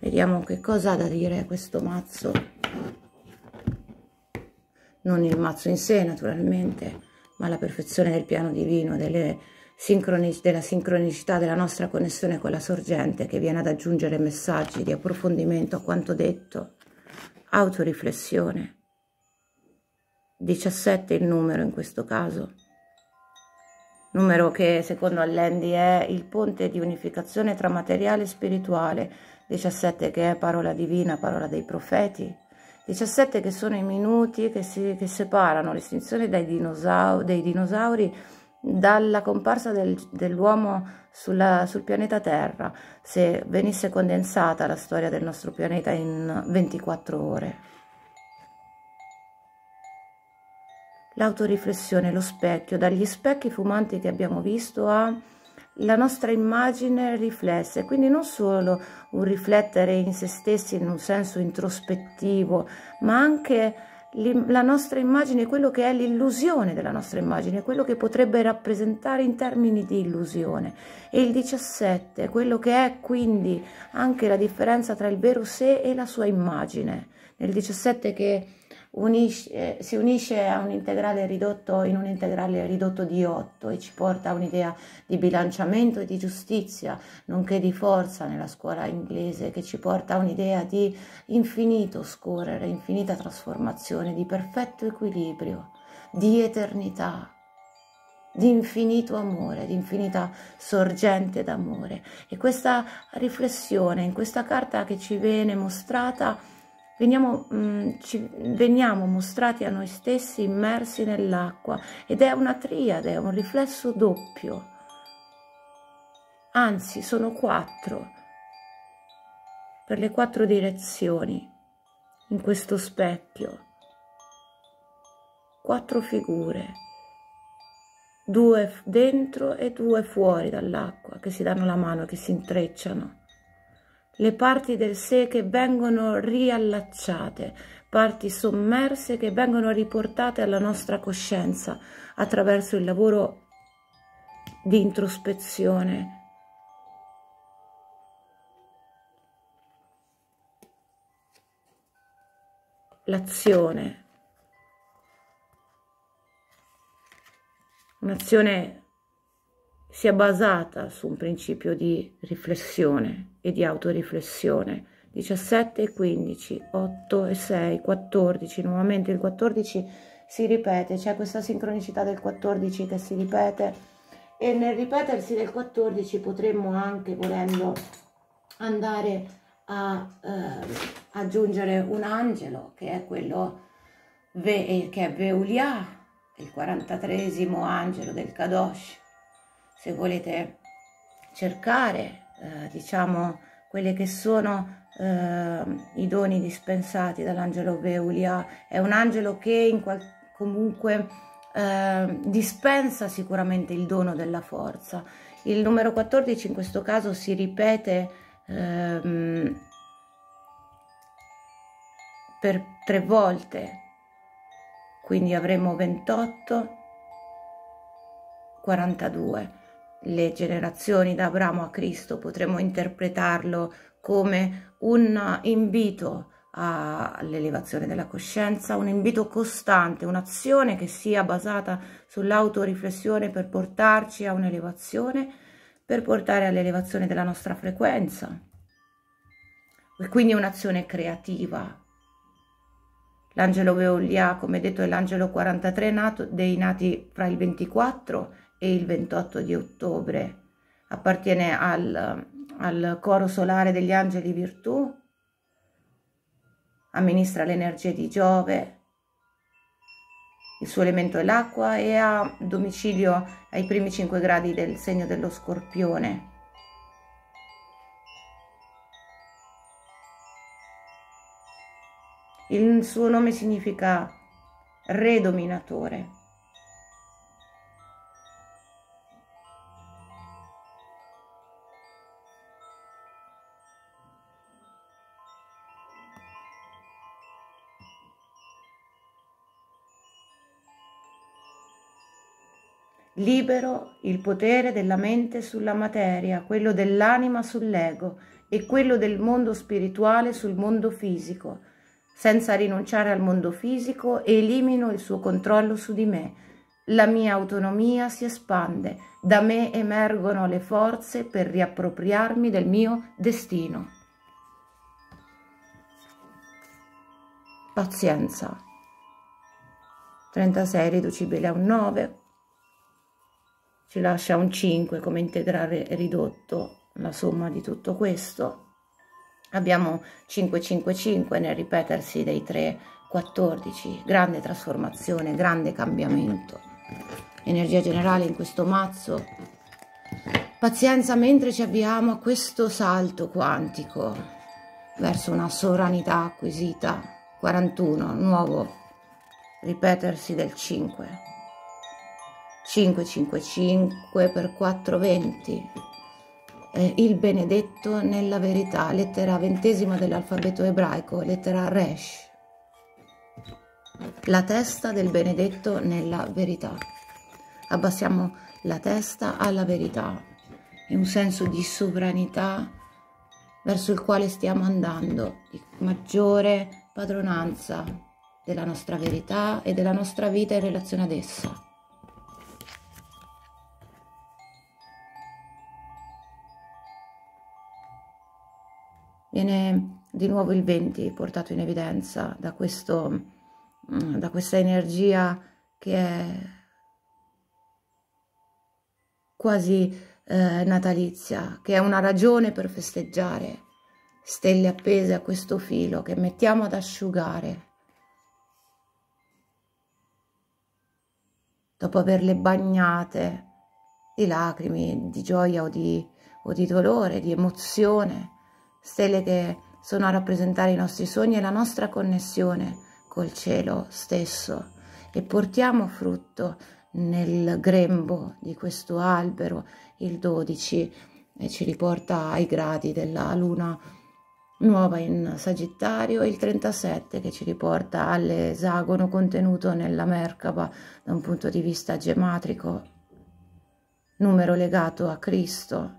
Vediamo che cosa ha da dire questo mazzo non il mazzo in sé naturalmente, ma la perfezione del piano divino, sincronic della sincronicità della nostra connessione con la sorgente che viene ad aggiungere messaggi di approfondimento a quanto detto, autoriflessione. 17 il numero in questo caso, numero che secondo Allendi è il ponte di unificazione tra materiale e spirituale, 17 che è parola divina, parola dei profeti, 17 che sono i minuti che, si, che separano l'estinzione dai dinosauri, dei dinosauri dalla comparsa del, dell'uomo sul pianeta Terra, se venisse condensata la storia del nostro pianeta in 24 ore. L'autoriflessione, lo specchio, dagli specchi fumanti che abbiamo visto a la nostra immagine riflessa, quindi non solo un riflettere in se stessi in un senso introspettivo, ma anche la nostra immagine, quello che è l'illusione della nostra immagine, quello che potrebbe rappresentare in termini di illusione. E il 17, quello che è quindi anche la differenza tra il vero sé e la sua immagine. Nel 17 che unisce, eh, si unisce a un integrale ridotto in un integrale ridotto di 8 e ci porta a un'idea di bilanciamento e di giustizia, nonché di forza nella scuola inglese, che ci porta a un'idea di infinito scorrere, infinita trasformazione, di perfetto equilibrio, di eternità di infinito amore, di infinita sorgente d'amore. E questa riflessione in questa carta che ci viene mostrata Veniamo, mh, mm, ci, veniamo mostrati a noi stessi immersi nell'acqua ed è una triade, è un riflesso doppio. Anzi, sono quattro per le quattro direzioni in questo specchio. Quattro figure, due dentro e due fuori dall'acqua, che si danno la mano, che si intrecciano le parti del sé che vengono riallacciate, parti sommerse che vengono riportate alla nostra coscienza attraverso il lavoro di introspezione. L'azione, un'azione sia basata su un principio di riflessione e di autoriflessione. 17 e 15, 8 e 6, 14, nuovamente il 14 si ripete, c'è questa sincronicità del 14 che si ripete e nel ripetersi del 14 potremmo anche volendo andare a eh, aggiungere un angelo che è quello eh, che è Veulia, il 43 angelo del Kadosh se volete cercare, eh, diciamo, quelli che sono eh, i doni dispensati dall'angelo Veulia, è un angelo che in qualche comunque eh, dispensa sicuramente il dono della forza. Il numero 14 in questo caso si ripete ehm, per tre volte, quindi avremo 28, 42 le generazioni da Abramo a Cristo, potremmo interpretarlo come un invito all'elevazione della coscienza, un invito costante, un'azione che sia basata sull'autoriflessione per portarci a un'elevazione, per portare all'elevazione della nostra frequenza. E quindi un'azione creativa. L'angelo Veolia, come detto, è l'angelo 43 nato, dei nati fra il 24 e il 28 di ottobre. Appartiene al, al coro solare degli angeli virtù, amministra le energie di Giove, il suo elemento è l'acqua e ha domicilio ai primi 5 gradi del segno dello scorpione. Il suo nome significa re dominatore. libero il potere della mente sulla materia, quello dell'anima sull'ego e quello del mondo spirituale sul mondo fisico. Senza rinunciare al mondo fisico, elimino il suo controllo su di me. La mia autonomia si espande, da me emergono le forze per riappropriarmi del mio destino. Pazienza. 36 riducibile a un 9, ci lascia un 5 come integrale ridotto la somma di tutto questo abbiamo 5 5 5 nel ripetersi dei 3 14 grande trasformazione grande cambiamento energia generale in questo mazzo pazienza mentre ci avviamo a questo salto quantico verso una sovranità acquisita 41 nuovo ripetersi del 5 5 5 5 per 4 20 eh, il benedetto nella verità lettera ventesima dell'alfabeto ebraico lettera resh la testa del benedetto nella verità abbassiamo la testa alla verità è un senso di sovranità verso il quale stiamo andando di maggiore padronanza della nostra verità e della nostra vita in relazione ad essa viene di nuovo il 20 portato in evidenza da, questo, mm, da questa energia che è quasi eh, natalizia, che è una ragione per festeggiare, stelle appese a questo filo che mettiamo ad asciugare. Dopo averle bagnate di lacrime, di gioia o di, o di dolore, di emozione, stelle che sono a rappresentare i nostri sogni e la nostra connessione col cielo stesso e portiamo frutto nel grembo di questo albero il 12 e ci riporta ai gradi della luna nuova in Sagittario e il 37 che ci riporta all'esagono contenuto nella mercaba da un punto di vista gematrico, numero legato a Cristo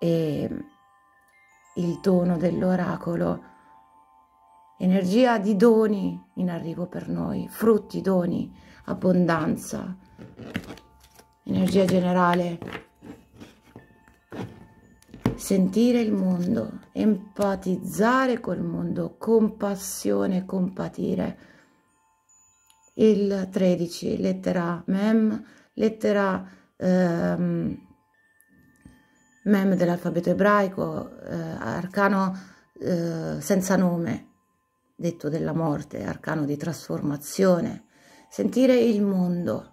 e il tono dell'oracolo. Energia di doni in arrivo per noi, frutti, doni, abbondanza, energia generale. Sentire il mondo, empatizzare col mondo, compassione, compatire. Il 13, lettera mem, lettera... Ehm, mem dell'alfabeto ebraico, eh, arcano eh, senza nome, detto della morte, arcano di trasformazione, sentire il mondo,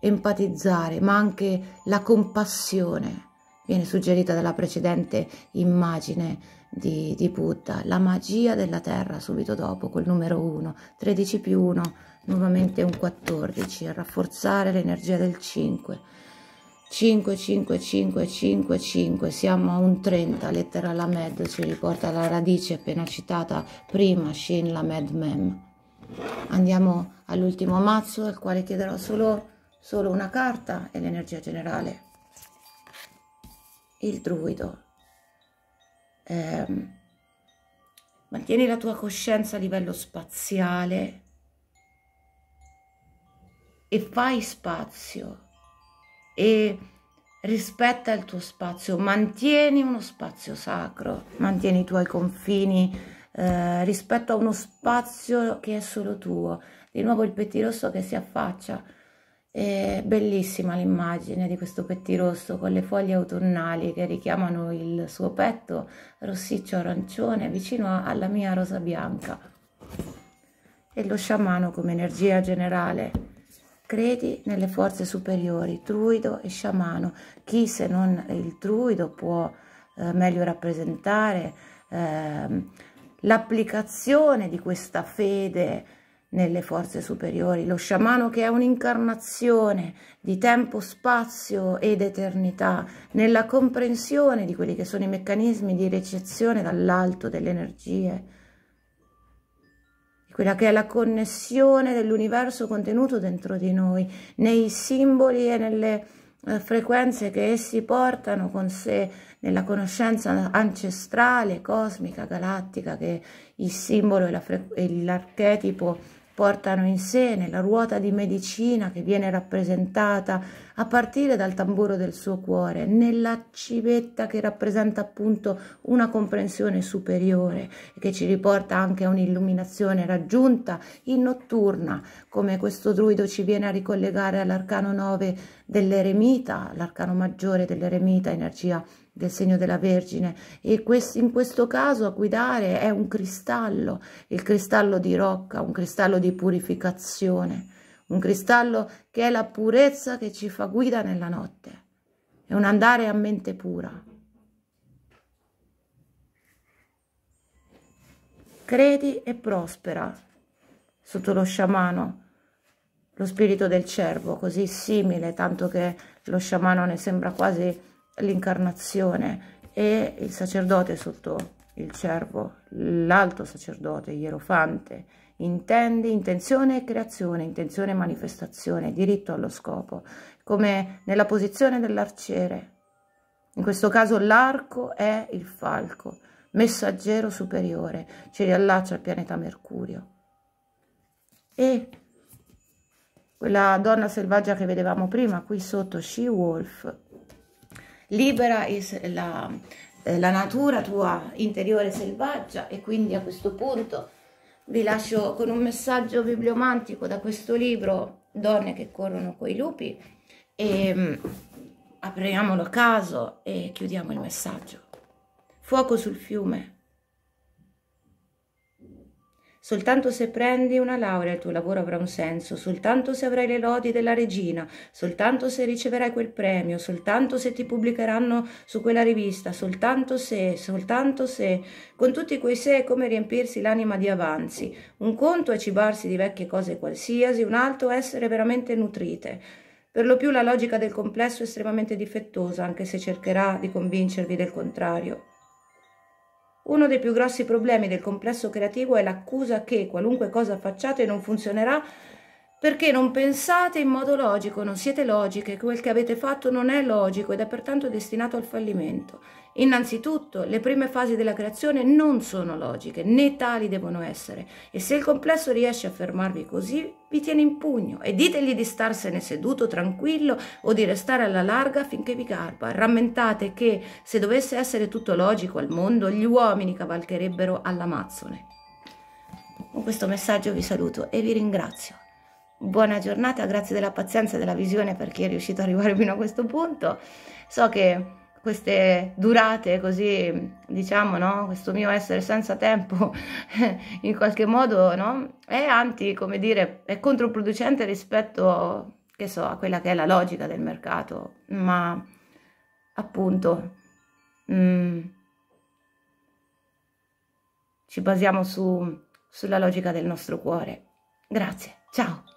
empatizzare, ma anche la compassione viene suggerita dalla precedente immagine di, di Buddha, la magia della terra subito dopo, col numero 1, 13 più 1, nuovamente un 14, rafforzare l'energia del 5 5 5 5 5 5 siamo a un 30 lettera la med ci riporta la radice appena citata prima shin la med mem andiamo all'ultimo mazzo al quale chiederò solo, solo una carta e l'energia generale il druido eh, mantieni la tua coscienza a livello spaziale e fai spazio e rispetta il tuo spazio, mantieni uno spazio sacro, mantieni i tuoi confini eh, rispetto a uno spazio che è solo tuo. Di nuovo il pettirosso che si affaccia. È bellissima l'immagine di questo pettirosso con le foglie autunnali che richiamano il suo petto rossiccio arancione vicino alla mia rosa bianca. E lo sciamano come energia generale Credi nelle forze superiori, druido e sciamano. Chi se non il druido può eh, meglio rappresentare eh, l'applicazione di questa fede nelle forze superiori, lo sciamano che è un'incarnazione di tempo, spazio ed eternità, nella comprensione di quelli che sono i meccanismi di recezione dall'alto delle energie, quella che è la connessione dell'universo contenuto dentro di noi, nei simboli e nelle eh, frequenze che essi portano con sé nella conoscenza ancestrale, cosmica, galattica che il simbolo e l'archetipo la portano in sé nella ruota di medicina che viene rappresentata a partire dal tamburo del suo cuore, nella civetta che rappresenta appunto una comprensione superiore e che ci riporta anche a un'illuminazione raggiunta in notturna, come questo druido ci viene a ricollegare all'arcano 9 dell'eremita, l'arcano maggiore dell'eremita, energia del segno della Vergine e quest in questo caso a guidare è un cristallo, il cristallo di rocca, un cristallo di purificazione, un cristallo che è la purezza che ci fa guida nella notte, è un andare a mente pura. Credi e prospera sotto lo sciamano lo spirito del cervo, così simile, tanto che lo sciamano ne sembra quasi l'incarnazione e il sacerdote sotto il cervo, l'alto sacerdote, ierofante, intendi intenzione e creazione, intenzione e manifestazione, diritto allo scopo, come nella posizione dell'arciere. In questo caso l'arco è il falco, messaggero superiore, ci riallaccia al pianeta Mercurio. E quella donna selvaggia che vedevamo prima, qui sotto, She Wolf, libera la, eh, la natura tua interiore selvaggia e quindi a questo punto vi lascio con un messaggio bibliomantico da questo libro Donne che corrono coi lupi e mm, apriamolo a caso e chiudiamo il messaggio. Fuoco sul fiume, Soltanto se prendi una laurea il tuo lavoro avrà un senso, soltanto se avrai le lodi della regina, soltanto se riceverai quel premio, soltanto se ti pubblicheranno su quella rivista, soltanto se, soltanto se. Con tutti quei se è come riempirsi l'anima di avanzi. Un conto è cibarsi di vecchie cose qualsiasi, un altro è essere veramente nutrite. Per lo più la logica del complesso è estremamente difettosa, anche se cercherà di convincervi del contrario. Uno dei più grossi problemi del complesso creativo è l'accusa che qualunque cosa facciate non funzionerà perché non pensate in modo logico, non siete logiche, quel che avete fatto non è logico ed è pertanto destinato al fallimento. Innanzitutto, le prime fasi della creazione non sono logiche, né tali devono essere, e se il complesso riesce a fermarvi così, vi tiene in pugno e ditegli di starsene seduto tranquillo o di restare alla larga finché vi garba. Rammentate che, se dovesse essere tutto logico al mondo, gli uomini cavalcherebbero all'Amazzone. Con questo messaggio vi saluto e vi ringrazio. Buona giornata, grazie della pazienza e della visione per chi è riuscito ad arrivare fino a questo punto. So che queste durate così, diciamo, no? questo mio essere senza tempo *laughs* in qualche modo no? è anti, come dire, è controproducente rispetto, che so, a quella che è la logica del mercato, ma appunto mh, mm, ci basiamo su, sulla logica del nostro cuore. Grazie, ciao!